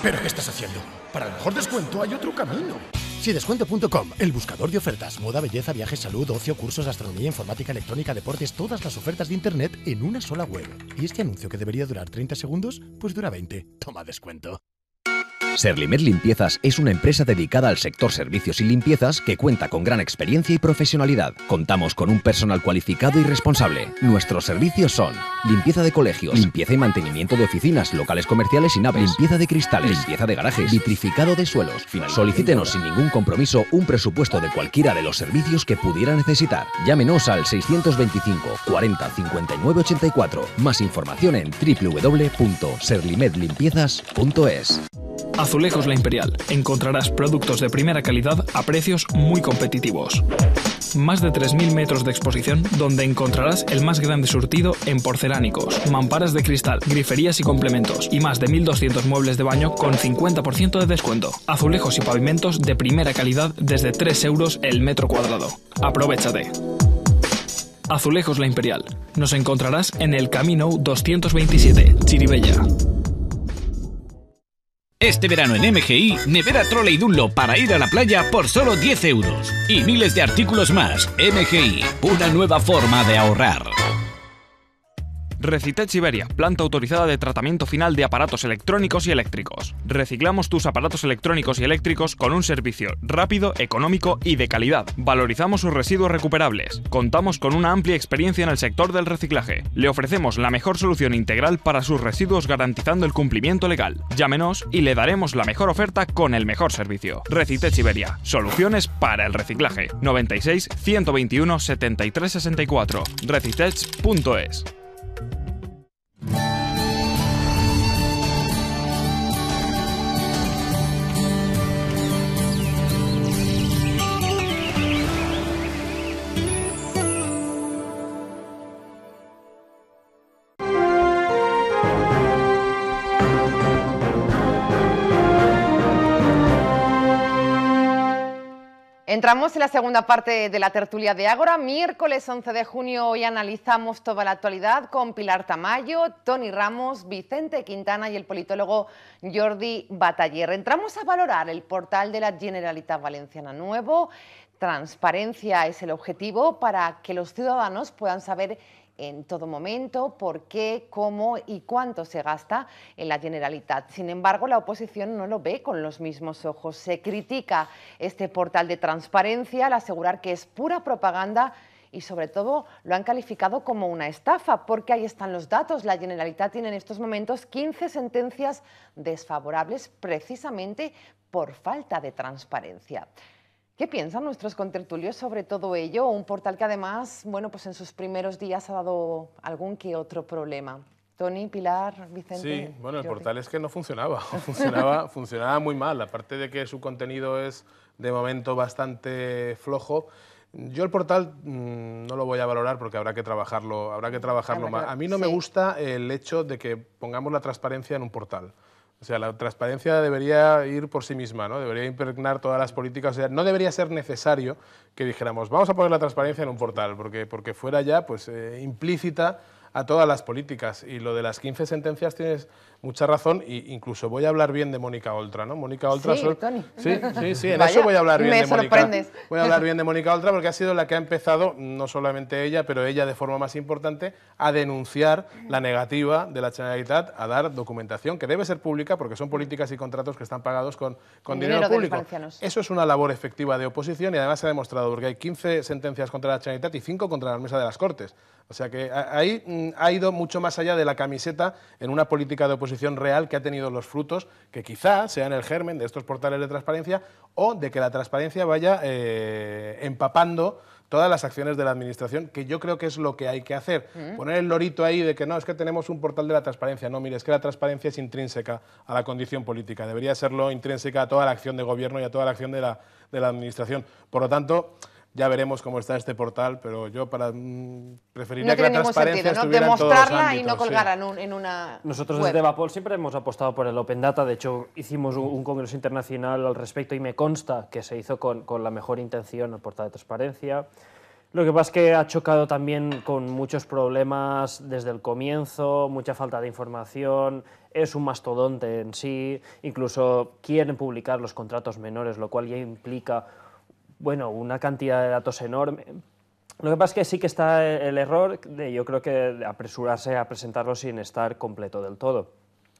¿Pero qué estás haciendo? Para el mejor descuento hay otro camino. Si descuento.com, el buscador de ofertas, moda, belleza, viajes, salud, ocio, cursos, astronomía, informática, electrónica, deportes, todas las ofertas de internet en una sola web. Y este anuncio que debería durar 30 segundos, pues dura 20. Toma descuento. Serlimed Limpiezas es una empresa dedicada al sector servicios y limpiezas que cuenta con gran experiencia y profesionalidad. Contamos con un personal cualificado y responsable. Nuestros servicios son limpieza de colegios, limpieza y mantenimiento de oficinas, locales comerciales y naves, limpieza de cristales, limpieza de garajes, vitrificado de suelos. Solicítenos sin ningún compromiso un presupuesto de cualquiera de los servicios que pudiera necesitar. Llámenos al 625 40 59 84. Más información en www.serlimetlimpiezas.es. Azulejos La Imperial. Encontrarás productos de primera calidad a precios muy competitivos. Más de 3.000 metros de exposición donde encontrarás el más grande surtido en porcelánicos, mamparas de cristal, griferías y complementos y más de 1.200 muebles de baño con 50% de descuento. Azulejos y pavimentos de primera calidad desde 3 euros el metro cuadrado. Aprovechate. Azulejos La Imperial. Nos encontrarás en el Camino 227, Chiribella. Este verano en MGI, nevera y Dullo para ir a la playa por solo 10 euros. Y miles de artículos más. MGI, una nueva forma de ahorrar. Recitech Iberia, planta autorizada de tratamiento final de aparatos electrónicos y eléctricos. Reciclamos tus aparatos electrónicos y eléctricos con un servicio rápido, económico y de calidad. Valorizamos sus residuos recuperables. Contamos con una amplia experiencia en el sector del reciclaje. Le ofrecemos la mejor solución integral para sus residuos garantizando el cumplimiento legal. Llámenos y le daremos la mejor oferta con el mejor servicio. Recitech Iberia, soluciones para el reciclaje. 96 121 73 64 recitech.es Entramos en la segunda parte de la tertulia de Ágora. Miércoles 11 de junio hoy analizamos toda la actualidad con Pilar Tamayo, Tony Ramos, Vicente Quintana y el politólogo Jordi Bataller. Entramos a valorar el portal de la Generalitat Valenciana Nuevo. Transparencia es el objetivo para que los ciudadanos puedan saber en todo momento, por qué, cómo y cuánto se gasta en la Generalitat. Sin embargo, la oposición no lo ve con los mismos ojos. Se critica este portal de transparencia al asegurar que es pura propaganda y sobre todo lo han calificado como una estafa, porque ahí están los datos. La Generalitat tiene en estos momentos 15 sentencias desfavorables precisamente por falta de transparencia. ¿Qué piensan nuestros contertulios sobre todo ello? Un portal que además, bueno, pues en sus primeros días ha dado algún que otro problema. Tony, Pilar, Vicente. Sí, bueno, el portal es que no funcionaba, funcionaba, funcionaba muy mal, aparte de que su contenido es de momento bastante flojo. Yo el portal mm, no lo voy a valorar porque habrá que trabajarlo, habrá que trabajarlo más. A mí no me gusta el hecho de que pongamos la transparencia en un portal. O sea, la transparencia debería ir por sí misma, ¿no? debería impregnar todas las políticas. O sea, no debería ser necesario que dijéramos, vamos a poner la transparencia en un portal, porque, porque fuera ya pues, eh, implícita a todas las políticas. Y lo de las 15 sentencias tienes mucha razón e incluso voy a hablar bien de Mónica Oltra, ¿no? Mónica Oltra... Sí, Tony. Sí, sí, en eso voy a hablar bien de Mónica. Voy a hablar bien de Mónica Oltra porque ha sido la que ha empezado, no solamente ella, pero ella de forma más importante, a denunciar la negativa de la Generalitat a dar documentación que debe ser pública porque son políticas y contratos que están pagados con, con dinero, dinero público. Eso es una labor efectiva de oposición y además se ha demostrado porque hay 15 sentencias contra la Generalitat y 5 contra la Mesa de las Cortes. O sea que ahí mm, ha ido mucho más allá de la camiseta en una política de oposición real que ha tenido los frutos, que quizá sean el germen de estos portales de transparencia o de que la transparencia vaya eh, empapando todas las acciones de la Administración, que yo creo que es lo que hay que hacer. Poner el lorito ahí de que no, es que tenemos un portal de la transparencia. No, mire, es que la transparencia es intrínseca a la condición política. Debería serlo intrínseca a toda la acción de gobierno y a toda la acción de la, de la Administración. Por lo tanto... Ya veremos cómo está este portal, pero yo para, mm, preferiría no que la transparencia sentido, ¿no? estuviera Demostrarla y no colgar en, en, una Nosotros desde Vapol siempre hemos apostado por el Open Data. De hecho, hicimos un, congreso internacional al respecto y me consta que se hizo con, con la mejor intención el portal de transparencia. Lo que pasa es que ha chocado también con muchos problemas desde el comienzo, mucha falta de información, es un mastodonte en sí, incluso quieren publicar los contratos menores, lo cual ya implica bueno, una cantidad de datos enorme. Lo que pasa es que sí que está el error de yo creo que apresurarse a presentarlo sin estar completo del todo.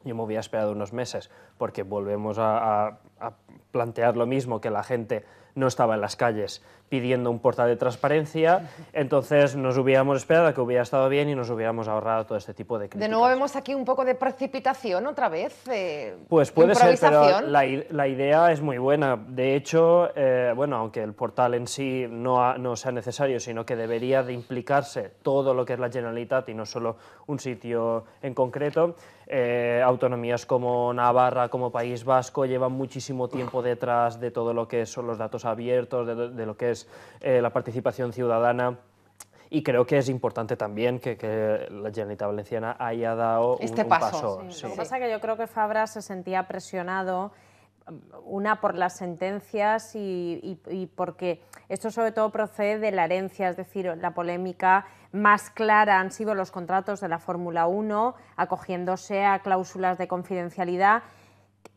Yo me hubiera esperado unos meses, porque volvemos a a plantear lo mismo, que la gente no estaba en las calles pidiendo un portal de transparencia, entonces nos hubiéramos esperado que hubiera estado bien y nos hubiéramos ahorrado todo este tipo de críticas. De nuevo vemos aquí un poco de precipitación otra vez. Eh, pues puede ser, pero la, idea es muy buena. De hecho, eh, bueno, aunque el portal en sí no, no sea necesario, sino que debería de implicarse todo lo que es la Generalitat y no solo un sitio en concreto, eh, autonomías como Navarra, como País Vasco, llevan muchísimo tiempo detrás de todo lo que son los datos abiertos, de, lo que es eh, la participación ciudadana. Y creo que es importante también que, la Generalitat Valenciana haya dado un, este paso. Lo que pasa es que yo creo que Fabra se sentía presionado, um, una por las sentencias y, y porque esto sobre todo procede de la herencia, es decir, la polémica más clara han sido los contratos de la Fórmula 1, acogiéndose a cláusulas de confidencialidad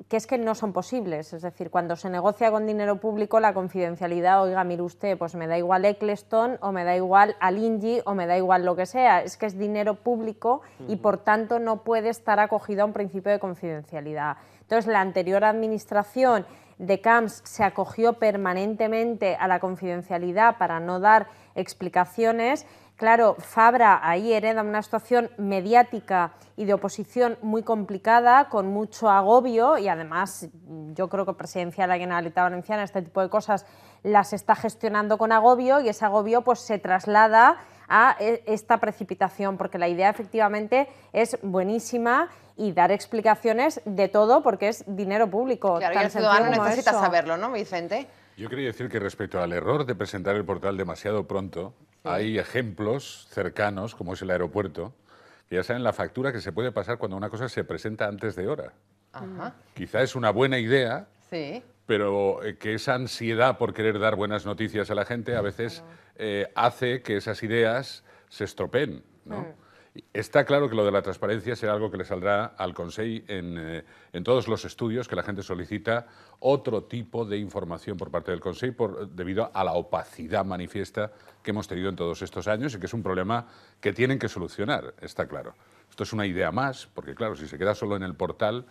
que es que no son posibles. Es decir, cuando se negocia con dinero público, la confidencialidad, oiga, mire usted, pues me da igual Eccleston o me da igual Alingi o me da igual lo que sea. Es que es dinero público y por tanto no puede estar acogido a un principio de confidencialidad. Entonces, la anterior administración de CAMS se acogió permanentemente a la confidencialidad para no dar explicaciones Claro, Fabra ahí hereda una situación mediática y de oposición muy complicada, con mucho agobio y además yo creo que Presidencia de la Generalitat Valenciana este tipo de cosas las está gestionando con agobio y ese agobio pues se traslada a eh, esta precipitación, porque la idea efectivamente es buenísima y dar explicaciones de todo porque es dinero público. Claro, el ciudadano necesita saberlo, ¿no, Vicente? Yo quería decir que respecto al error de presentar el portal demasiado pronto, hay ejemplos cercanos, como es el aeropuerto, que ya saben la factura que se puede pasar cuando una cosa se presenta antes de hora. Ajá. Quizá es una buena idea, pero eh, que esa ansiedad por querer dar buenas noticias a la gente a veces eh, hace que esas ideas se estropeen. ¿no? Mm. Está claro que lo de la transparencia será algo que le saldrá al Consejo eh, en, todos los estudios que la gente solicita otro tipo de información por parte del Consejo debido a la opacidad manifiesta que hemos tenido en todos estos años y que es un problema que tienen que solucionar, está claro. Esto es una idea más, porque claro, si se queda solo en el portal,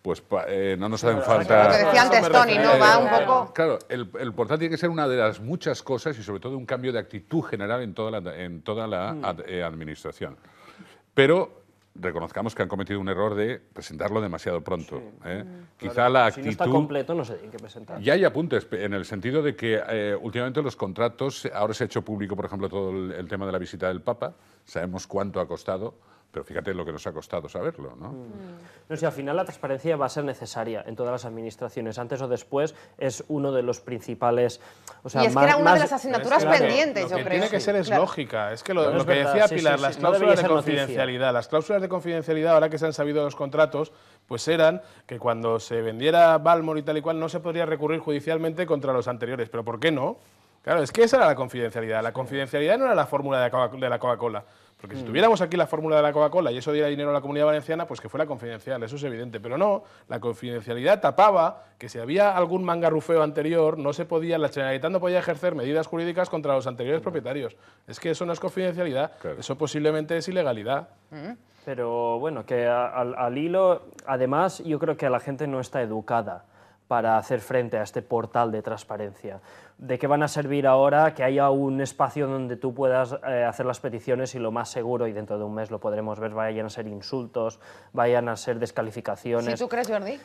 pues eh, no nos hacen falta... Lo que decía antes Tony, ¿no? Va un poco... Claro, el, portal tiene que ser una de las muchas cosas y sobre todo un cambio de actitud general en toda la, mm. eh, administración. Pero reconozcamos que han cometido un error de presentarlo demasiado pronto. ¿eh? Quizá la actitud... no está completo, no presentar. Y hay apuntes, en el sentido de que eh, últimamente los contratos, ahora se ha hecho público, por ejemplo, todo el tema de la visita del Papa, sabemos cuánto ha costado, pero fíjate lo que nos ha costado saberlo, ¿no? Mm. no si al final la transparencia va a ser necesaria en todas las administraciones, antes o después, es uno de los principales... y es que era una de las asignaturas pendientes, yo creo. Tiene que ser es lógica, es que lo, que decía Pilar, las cláusulas de confidencialidad, las cláusulas de confidencialidad, ahora que se han sabido los contratos, pues eran que cuando se vendiera Balmor y tal y cual no se podría recurrir judicialmente contra los anteriores, pero ¿por qué no? Claro, es que esa era la confidencialidad. La confidencialidad no era la fórmula de la Coca-Cola. Porque si mm. tuviéramos aquí la fórmula de la Coca-Cola y eso diera dinero a la comunidad valenciana, pues que fuera confidencial, eso es evidente. Pero no, la confidencialidad tapaba que si había algún mangarrufeo anterior, no se podía, la Generalitat no podía ejercer medidas jurídicas contra los anteriores mm. propietarios. Es que eso no es confidencialidad, eso posiblemente es ilegalidad. Mm. Pero bueno, que al, al hilo, además yo creo que la gente no está educada para hacer frente a este portal de transparencia. ¿De qué van a servir ahora? Que haya un espacio donde tú puedas eh, hacer las peticiones y lo más seguro, y dentro de un mes lo podremos ver, vayan a ser insultos, vayan a ser descalificaciones. ¿Sí tú crees, Jordi?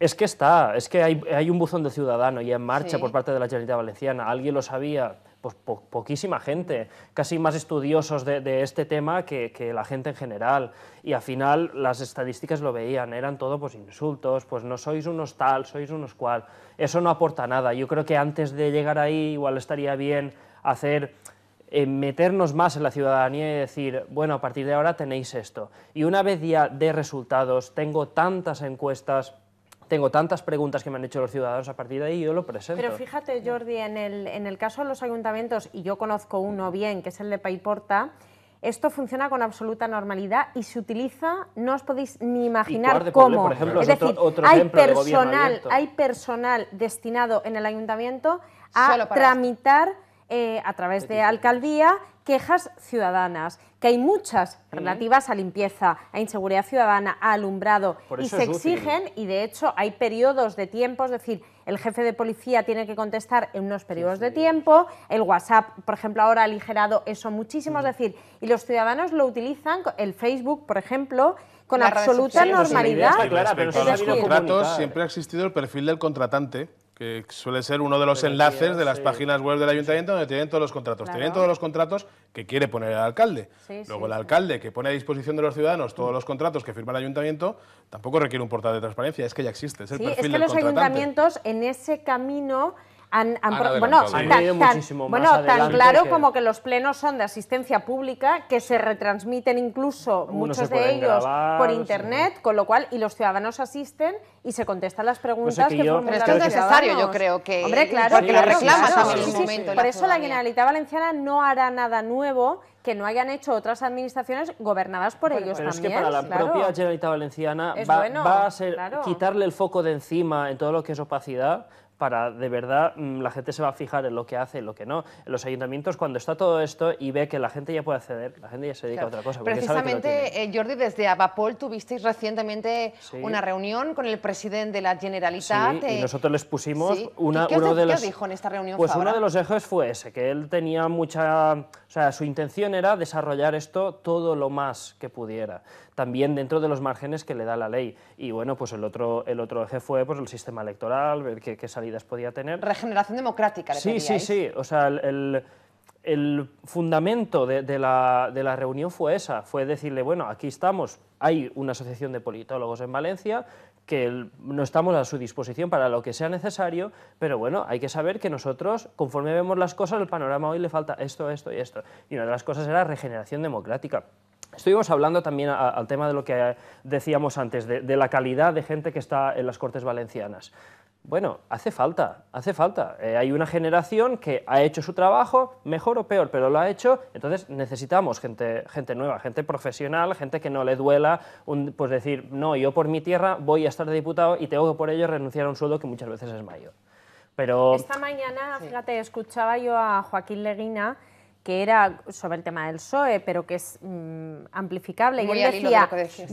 Es que está, es que hay, un buzón de ciudadano y en marcha por parte de la Generalitat Valenciana. Alguien lo sabía, pues poquísima gente, casi más estudiosos de, este tema que, la gente en general. Y al final las estadísticas lo veían, eran todo pues insultos, pues no sois unos tal, sois unos cual. Eso no aporta nada. Yo creo que antes de llegar ahí igual estaría bien hacer eh, meternos más en la ciudadanía y decir, bueno, a partir de ahora tenéis esto. Y una vez ya de resultados, tengo tantas encuestas, tengo tantas preguntas que me han hecho los ciudadanos a partir de ahí, y yo lo presento. Pero fíjate, Jordi, en el, en el caso de los ayuntamientos, y yo conozco uno bien, que es el de Paiporta, esto funciona con absoluta normalidad y se utiliza, no os podéis ni imaginar cómo. Por ejemplo, es, decir, hay, personal, hay personal destinado en el ayuntamiento a tramitar eh, a través de alcaldía quejas ciudadanas, que hay muchas relativas a limpieza, a inseguridad ciudadana, a alumbrado, y se exigen, y de hecho hay periodos de tiempo, es decir, el jefe de policía tiene que contestar en unos periodos de tiempo, el WhatsApp, por ejemplo, ahora ha aligerado eso muchísimo, es decir, y los ciudadanos lo utilizan, el Facebook, por ejemplo, con absoluta normalidad. Claro, los contratos siempre ha existido el perfil del contratante que suele ser uno de los enlaces de las páginas web del ayuntamiento donde tienen todos los contratos. Tienen todos los contratos que quiere poner el alcalde. Luego el alcalde que pone a disposición de los ciudadanos todos los contratos que firma el ayuntamiento tampoco requiere un portal de transparencia, es que ya existe, es el es que los ayuntamientos en ese camino han, ah, bueno, tan, claro como que los plenos son de asistencia pública, que se retransmiten incluso muchos de ellos por internet, con lo cual, y los ciudadanos asisten y se contestan las pues preguntas que, Pero es es necesario, yo creo que. porque lo reclamas en momento. Por eso la Generalitat Valenciana no hará nada nuevo que no hayan hecho otras administraciones gobernadas por ellos pero también. Es que para la propia Generalitat Valenciana va, a ser quitarle el foco de encima en todo lo que es opacidad, para de verdad mm, la gente se va a fijar en lo que hace y lo que no. En los ayuntamientos, cuando está todo esto y ve que la gente ya puede acceder, la gente ya se dedica a otra cosa. Precisamente, eh, Jordi, desde Abapol tuvisteis recientemente una reunión con el presidente de la Generalitat. Sí, y eh, nosotros les pusimos una... ¿Qué, uno de, dijo en esta reunión? Pues uno de los ejes fue ese, que él tenía mucha... O sea, su intención era desarrollar esto todo lo más que pudiera, también dentro de los márgenes que le da la ley. Y bueno, pues el otro, el otro eje fue pues, el sistema electoral, ver que, que podía tener. Regeneración democrática, le Sí, sí, sí. O sea, el, fundamento de, la, reunión fue esa, fue decirle, bueno, aquí estamos, hay una asociación de politólogos en Valencia, que no estamos a su disposición para lo que sea necesario, pero bueno, hay que saber que nosotros, conforme vemos las cosas, el panorama hoy le falta esto, esto y esto. Y una de las cosas era regeneración democrática. Estuvimos hablando también al tema de lo que decíamos antes, de la calidad de gente que está en las Cortes Valencianas. Bueno, hace falta, hace falta. Eh, hay una generación que ha hecho su trabajo, mejor o peor, pero lo ha hecho, entonces necesitamos gente, gente nueva, gente profesional, gente que no le duela pues decir, no, yo por mi tierra voy a estar de diputado y tengo que por ello renunciar a un sueldo que muchas veces es mayor. Pero... Esta mañana, fíjate, escuchaba yo a Joaquín Leguina que era sobre el tema del PSOE, pero que es mm, amplificable. y él decía,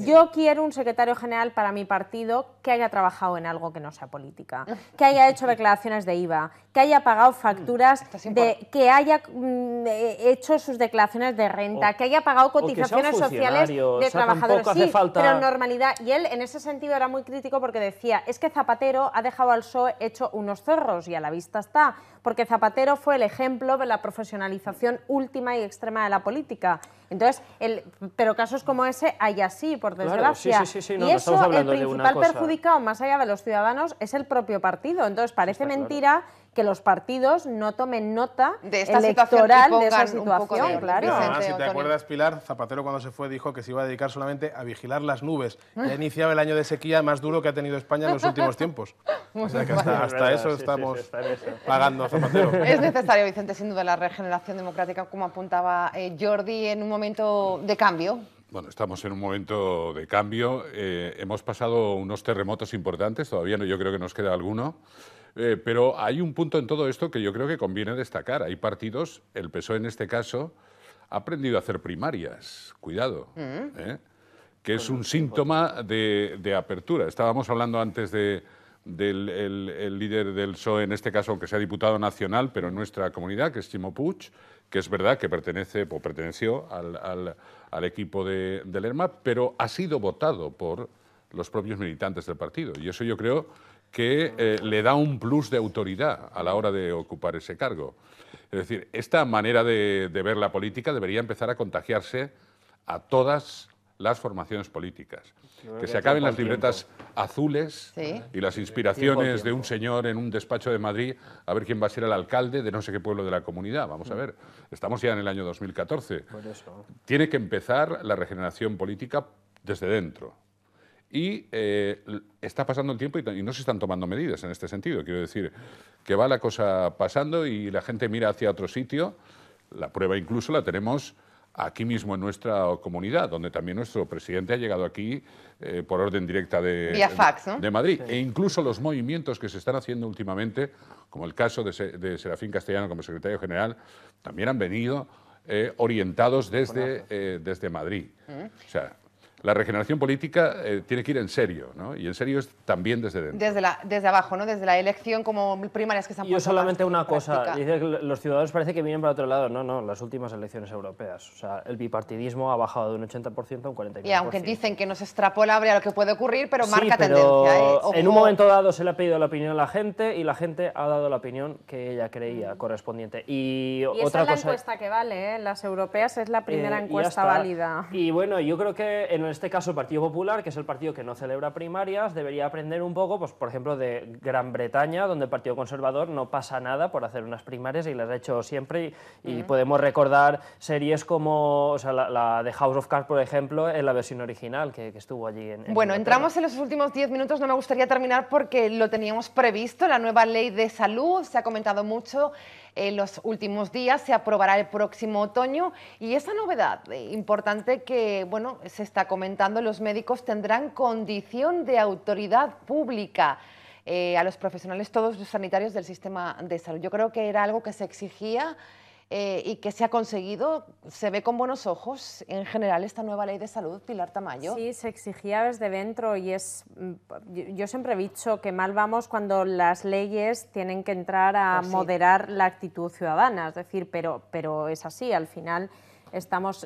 yo quiero un secretario general para mi partido que haya trabajado en algo que no sea política, que haya hecho declaraciones de IVA, que haya pagado mm, facturas, de, que haya mm, eh, hecho sus declaraciones de renta, que haya pagado cotizaciones sociales de trabajadores. Sí, pero normalidad. Y él en ese sentido era muy crítico porque decía, es que Zapatero ha dejado al PSOE hecho unos cerros, y a la vista está, porque Zapatero fue el ejemplo de la profesionalización última y extrema de la política. Entonces, el, pero casos como ese hay así, por desgracia. y eso, el principal perjudicado, más allá de los ciudadanos, es el propio partido. Entonces, parece mentira que los partidos no tomen nota de esta electoral de esa situación. si te acuerdas, Pilar, Zapatero cuando se fue dijo que se iba a dedicar solamente a vigilar las nubes. ha iniciado el año de sequía más duro que ha tenido España en los últimos tiempos. hasta, eso estamos pagando Zapatero. Es necesario, Vicente, sin duda, la regeneración democrática de como apuntaba eh, Jordi, en un momento de cambio. Bueno, estamos en un momento de cambio. Eh, hemos pasado unos terremotos importantes, todavía no, yo creo que nos queda alguno. Eh, pero hay un punto en todo esto que yo creo que conviene destacar. Hay partidos, el PSOE en este caso, ha aprendido a hacer primarias. Cuidado. Mm. Que es un síntoma de, apertura. Estábamos hablando antes de, del el, líder del PSOE, en este caso, aunque sea diputado nacional, pero en nuestra comunidad, que es Chimo Puig que es verdad que pertenece o perteneció al, al, equipo de, del ERMA, pero ha sido votado por los propios militantes del partido. Y eso yo creo que eh, le da un plus de autoridad a la hora de ocupar ese cargo. Es decir, esta manera de, de ver la política debería empezar a contagiarse a todas las formaciones políticas. Que se acaben las libretas azules y las inspiraciones de un señor en un despacho de Madrid a ver quién va a ser el alcalde de no sé qué pueblo de la comunidad. Vamos a mm. ver, estamos ya en el año 2014. Tiene que empezar la regeneración política desde dentro. Y eh, está pasando el tiempo y, no se están tomando medidas en este sentido. Quiero decir, que va la cosa pasando y la gente mira hacia otro sitio. La prueba incluso la tenemos aquí mismo en nuestra comunidad, donde también nuestro presidente ha llegado aquí eh, por orden directa de, de Madrid. E incluso los movimientos que se están haciendo últimamente, como el caso de, Serafín Castellano como secretario general, también han venido eh, orientados desde, eh, desde Madrid. Mm la regeneración política eh, tiene que ir en serio, ¿no? Y en serio es también desde dentro. Desde, la, desde abajo, ¿no? Desde la elección como primarias que se han Yo solamente una cosa, dice los ciudadanos parece que vienen para otro lado. No, no, las últimas elecciones europeas. O sea, el bipartidismo ha bajado de un 80% a un 45%. Y aunque dicen que no se extrapolable a lo que puede ocurrir, pero marca tendencia. ¿eh? En un momento dado se le ha pedido la opinión a la gente y la gente ha dado la opinión que ella creía mm. correspondiente. Y, otra esa es la encuesta que vale, ¿eh? Las europeas es la eh, primera encuesta válida. Y bueno, yo creo que en el este caso el Partido Popular, que es el partido que no celebra primarias, debería aprender un poco, pues, por ejemplo, de Gran Bretaña, donde el Partido Conservador no pasa nada por hacer unas primarias y las ha hecho siempre. Y, podemos recordar series como o sea, la, de House of Cards, por ejemplo, en la versión original que, estuvo allí. En, bueno, entramos en los últimos 10 minutos. No me gustaría terminar porque lo teníamos previsto, la nueva ley de salud, se ha comentado mucho en los últimos días, se aprobará el próximo otoño y esa novedad importante que bueno, se está comentando, los médicos tendrán condición de autoridad pública. Eh, a los profesionales, todos los sanitarios del sistema de salud. Yo creo que era algo que se exigía eh, y que se ha conseguido, se ve con buenos ojos en general esta nueva ley de salud, Pilar Tamayo. Sí, se exigía desde dentro y es, mm, yo siempre he dicho que mal vamos cuando las leyes tienen que entrar a pues moderar la actitud ciudadana, es decir, pero, es así, al final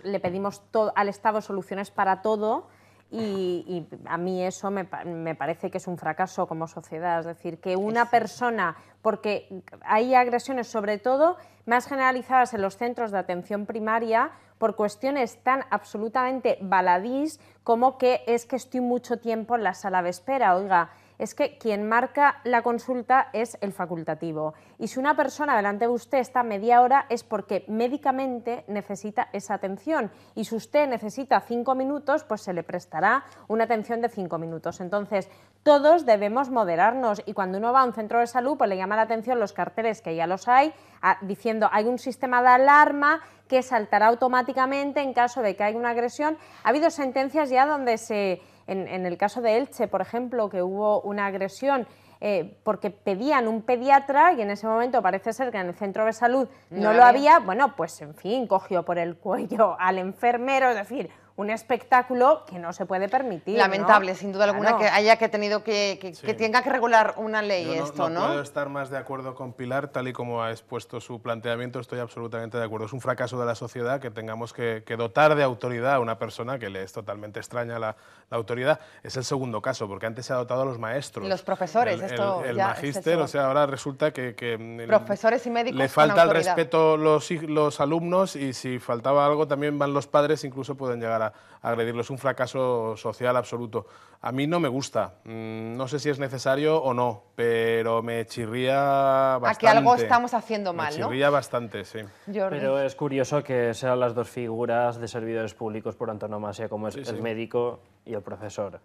le pedimos al Estado soluciones para todo y, a mí eso me, me, parece que es un fracaso como sociedad. Es decir, que una persona, porque hay agresiones sobre todo más generalizadas en los centros de atención primaria por cuestiones tan absolutamente baladís como que es que estoy mucho tiempo en la sala de espera. Oiga, es que quien marca la consulta es el facultativo. Y si una persona delante de usted está media hora es porque médicamente necesita esa atención. Y si usted necesita cinco minutos, pues se le prestará una atención de cinco minutos. Entonces, todos debemos moderarnos. Y cuando uno va a un centro de salud, pues le llama la atención los carteles que ya los hay, diciendo hay un sistema de alarma que saltará automáticamente en caso de que haya una agresión. Ha habido sentencias ya donde se en, el caso de Elche, por ejemplo, que hubo una agresión eh, porque pedían un pediatra y en ese momento parece ser que en el centro de salud no, lo había. había, bueno, pues en fin, cogió por el cuello al enfermero, es decir, un espectáculo que no se puede permitir. Lamentable, sin duda alguna, que haya que tenido que, que, tenga que regular una ley esto, ¿no? No puedo estar más de acuerdo con Pilar, tal y como ha expuesto su planteamiento, estoy absolutamente de acuerdo. Es un fracaso de la sociedad que tengamos que, dotar de autoridad a una persona que le es totalmente extraña la, autoridad. Es el segundo caso, porque antes se ha dotado a los maestros. Los profesores, el, esto el magíster, o sea, ahora resulta que... Mm, profesores y médicos Le falta el respeto los, los alumnos y si faltaba algo también van los padres, incluso pueden llegar a agredirlo. Es un fracaso social absoluto. A mí no me gusta. Mm, no sé si es necesario o no, pero me chirría bastante. A que algo estamos haciendo mal, me chirría bastante, sí. Pero es curioso que sean las dos figuras de servidores públicos por antonomasia, como es el médico y el profesor.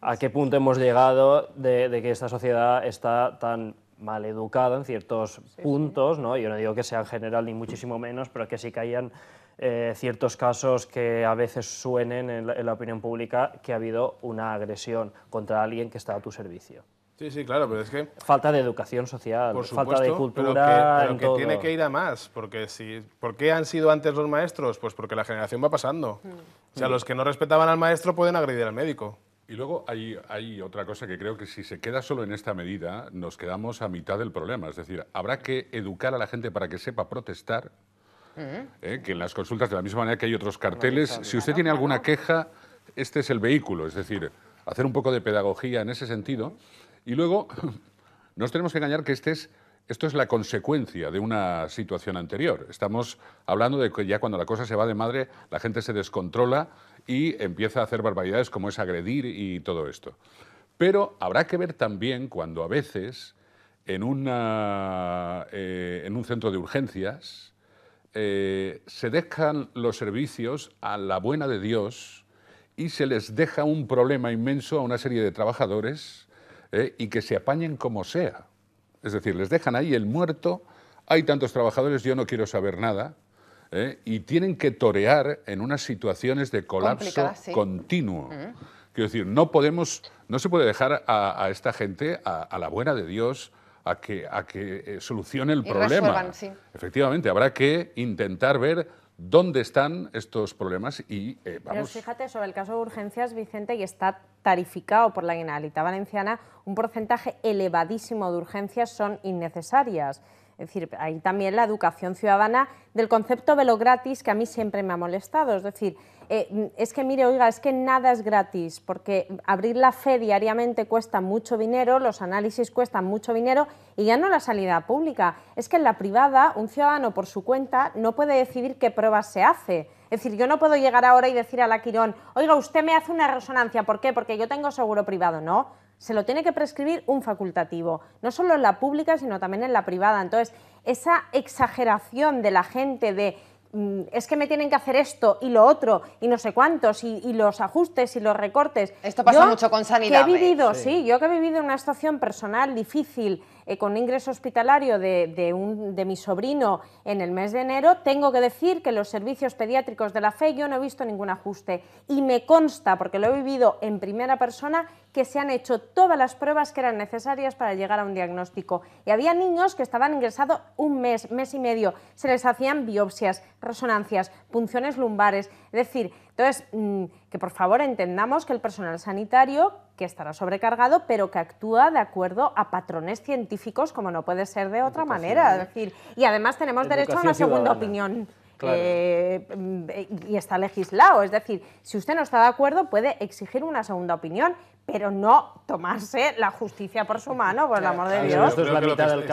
¿A qué punto hemos llegado de, que esta sociedad está tan mal educada en ciertos puntos, ¿no? Yo no digo que sea en general ni muchísimo menos, pero que sí caían eh, ciertos casos que a veces suenen en la, opinión pública que ha habido una agresión contra alguien que está a tu servicio. Sí, sí, claro, pero es que... Falta de educación social, falta de cultura... Pero que, que tiene que ir a más, porque si, ¿por qué han sido antes los maestros? Pues porque la generación va pasando. Mm. O sea, mm. los que no respetaban al maestro pueden agredir al médico. Y luego hay, hay, otra cosa que creo que si se queda solo en esta medida, nos quedamos a mitad del problema. Es decir, habrá que educar a la gente para que sepa protestar ¿Eh? que en las consultas, de la misma manera que hay otros carteles, si usted tiene alguna queja, este es el vehículo, es decir, hacer un poco de pedagogía en ese sentido. Y luego, nos tenemos que engañar que este es, esto es la consecuencia de una situación anterior. Estamos hablando de que ya cuando la cosa se va de madre, la gente se descontrola y empieza a hacer barbaridades como es agredir y todo esto. Pero habrá que ver también cuando a veces en, una, eh, en un centro de urgencias eh, se dejan los servicios a la buena de Dios y se les deja un problema inmenso a una serie de trabajadores eh, y que se apañen como sea. Es decir, les dejan ahí el muerto, hay tantos trabajadores, yo no quiero saber nada, eh, y tienen que torear en unas situaciones de colapso continuo. Mm. Quiero decir, no podemos, no se puede dejar a, esta gente a la buena de Dios a que, a que eh, solucione el problema. Efectivamente, habrá que intentar ver dónde están estos problemas y eh, vamos. Pero fíjate sobre el caso de urgencias, Vicente, y está tarificado por la Generalitat Valenciana, un porcentaje elevadísimo de urgencias son innecesarias. Es decir, ahí también la educación ciudadana del concepto de lo gratis que a mí siempre me ha molestado. Es decir, eh, es que mire, oiga, es que nada es gratis, porque abrir la fe diariamente cuesta mucho dinero, los análisis cuestan mucho dinero y ya no la salida pública. Es que en la privada un ciudadano por su cuenta no puede decidir qué pruebas se hace. Es decir, yo no puedo llegar ahora y decir a la Quirón, oiga, usted me hace una resonancia, ¿por qué? Porque yo tengo seguro privado. No, se lo tiene que prescribir un facultativo, no solo en la pública, sino también en la privada. Entonces, esa exageración de la gente de mm, es que me tienen que hacer esto y lo otro y no sé cuántos y, los ajustes y los recortes. Esto pasa mucho con sanidad. Yo he vivido, sí. sí. yo que he vivido una situación personal difícil eh, con ingreso hospitalario de, un, de, mi sobrino en el mes de enero, tengo que decir que los servicios pediátricos de la fe yo no he visto ningún ajuste. Y me consta, porque lo he vivido en primera persona, que se han hecho todas las pruebas que eran necesarias para llegar a un diagnóstico. Y había niños que estaban ingresados un mes, mes y medio. Se les hacían biopsias, resonancias, punciones lumbares. Es decir, entonces, mm, que por favor entendamos que el personal sanitario, que estará sobrecargado, pero que actúa de acuerdo a patrones científicos, como no puede ser de otra manera. Es decir, y además tenemos derecho a una segunda opinión. Eh, mm, y está legislado. Es decir, si usted no está de acuerdo, puede exigir una segunda opinión, pero no tomarse la justicia por su mano, por el amor de Dios. Esto es la mitad del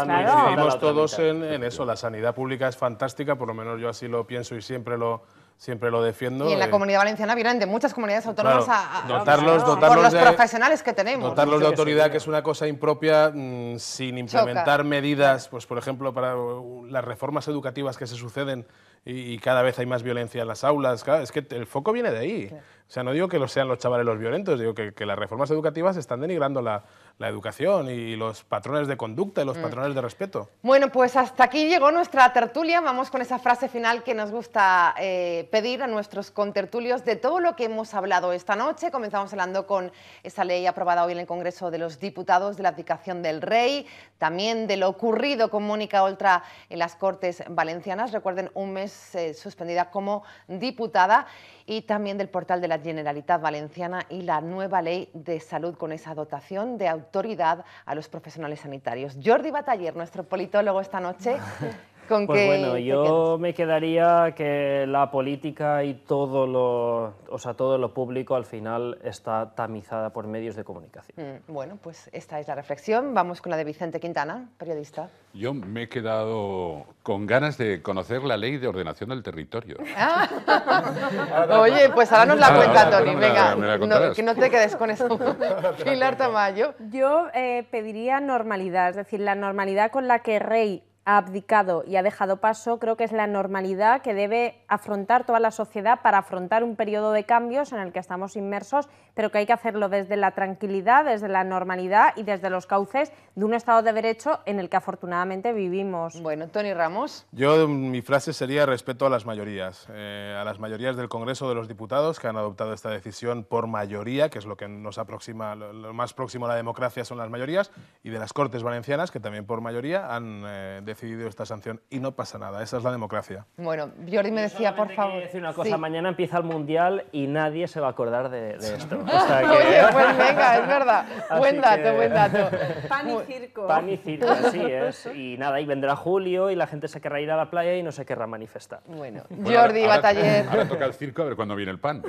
todos en, eso. La sanidad pública es fantástica, por lo menos yo así lo pienso y siempre lo, siempre lo defiendo. Y en la eh. comunidad valenciana vienen de muchas comunidades autónomas a, a, dotarlos, los profesionales que tenemos. Dotarlos de autoridad, que es una cosa impropia, mm, sin implementar medidas, pues por ejemplo, para uh, las reformas educativas que se suceden y, cada vez hay más violencia en las aulas. es que el foco viene de ahí. O sea, no digo que lo sean los chavales los violentos, digo que, las reformas educativas están denigrando la, la, educación y los patrones de conducta y los mm. patrones de respeto. Bueno, pues hasta aquí llegó nuestra tertulia. Vamos con esa frase final que nos gusta eh, pedir a nuestros contertulios de todo lo que hemos hablado esta noche. Comenzamos hablando con esa ley aprobada hoy en el Congreso de los Diputados de la Abdicación del Rey, también de lo ocurrido con Mónica Oltra en las Cortes Valencianas. Recuerden, un mes eh, suspendida como diputada y también del portal de la Generalitat Valenciana y la nueva ley de salud con esa dotación de autoridad a los profesionales sanitarios. Jordi Bataller, nuestro politólogo esta noche, pues bueno, yo me quedaría que la política y todo lo, sea, todo lo público al final está tamizada por medios de comunicación. Mm, bueno, pues esta es la reflexión. Vamos con la de Vicente Quintana, periodista. Yo me he quedado con ganas de conocer la ley de ordenación del territorio. Ah. Oye, pues ahora nos la ah, cuenta, Tony. Venga, que no te quedes con eso. Pilar Tamayo. Yo eh, pediría normalidad, es decir, la normalidad con la que Rey ha abdicado y ha dejado paso, creo que es la normalidad que debe afrontar toda la sociedad para afrontar un periodo de cambios en el que estamos inmersos, pero que hay que hacerlo desde la tranquilidad, desde la normalidad y desde los cauces de un Estado de Derecho en el que afortunadamente vivimos. Bueno, Tony Ramos. Yo, mi frase sería respeto a las mayorías, eh, a las mayorías del Congreso de los Diputados que han adoptado esta decisión por mayoría, que es lo que nos aproxima, lo, más próximo a la democracia son las mayorías, y de las Cortes Valencianas que también por mayoría han... Eh, decidido esta sanción y no pasa nada. Esa es la democracia. Bueno, Jordi me decía, por favor. Decir una cosa, mañana empieza el mundial y nadie se va a acordar de, esto. Oye, pues venga, es verdad. buen dato, buen dato. Pan y circo. Pan y circo, así es. Y nada, y vendrá julio y la gente se querrá ir a la playa y no se querrá manifestar. Bueno, Jordi Bataller. Ahora toca el circo a ver cuándo viene el pan.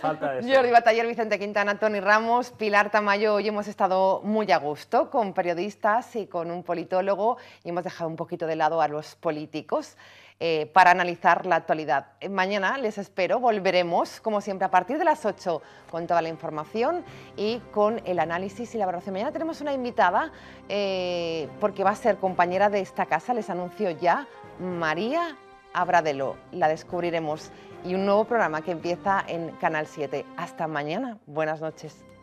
Falta Jordi Bataller, Vicente Quintana, Tony Ramos, Pilar Tamayo. Hoy hemos estado muy a gusto con periodistas y con un politólogo y hemos dejado un poquito de lado a los políticos eh, para analizar la actualidad. Eh, mañana les espero, volveremos como siempre a partir de las 8 con toda la información y con el análisis y la evaluación. Mañana tenemos una invitada eh, porque va a ser compañera de esta casa, les anuncio ya, María Abradelo. La descubriremos y un nuevo programa que empieza en Canal 7. Hasta mañana, buenas noches.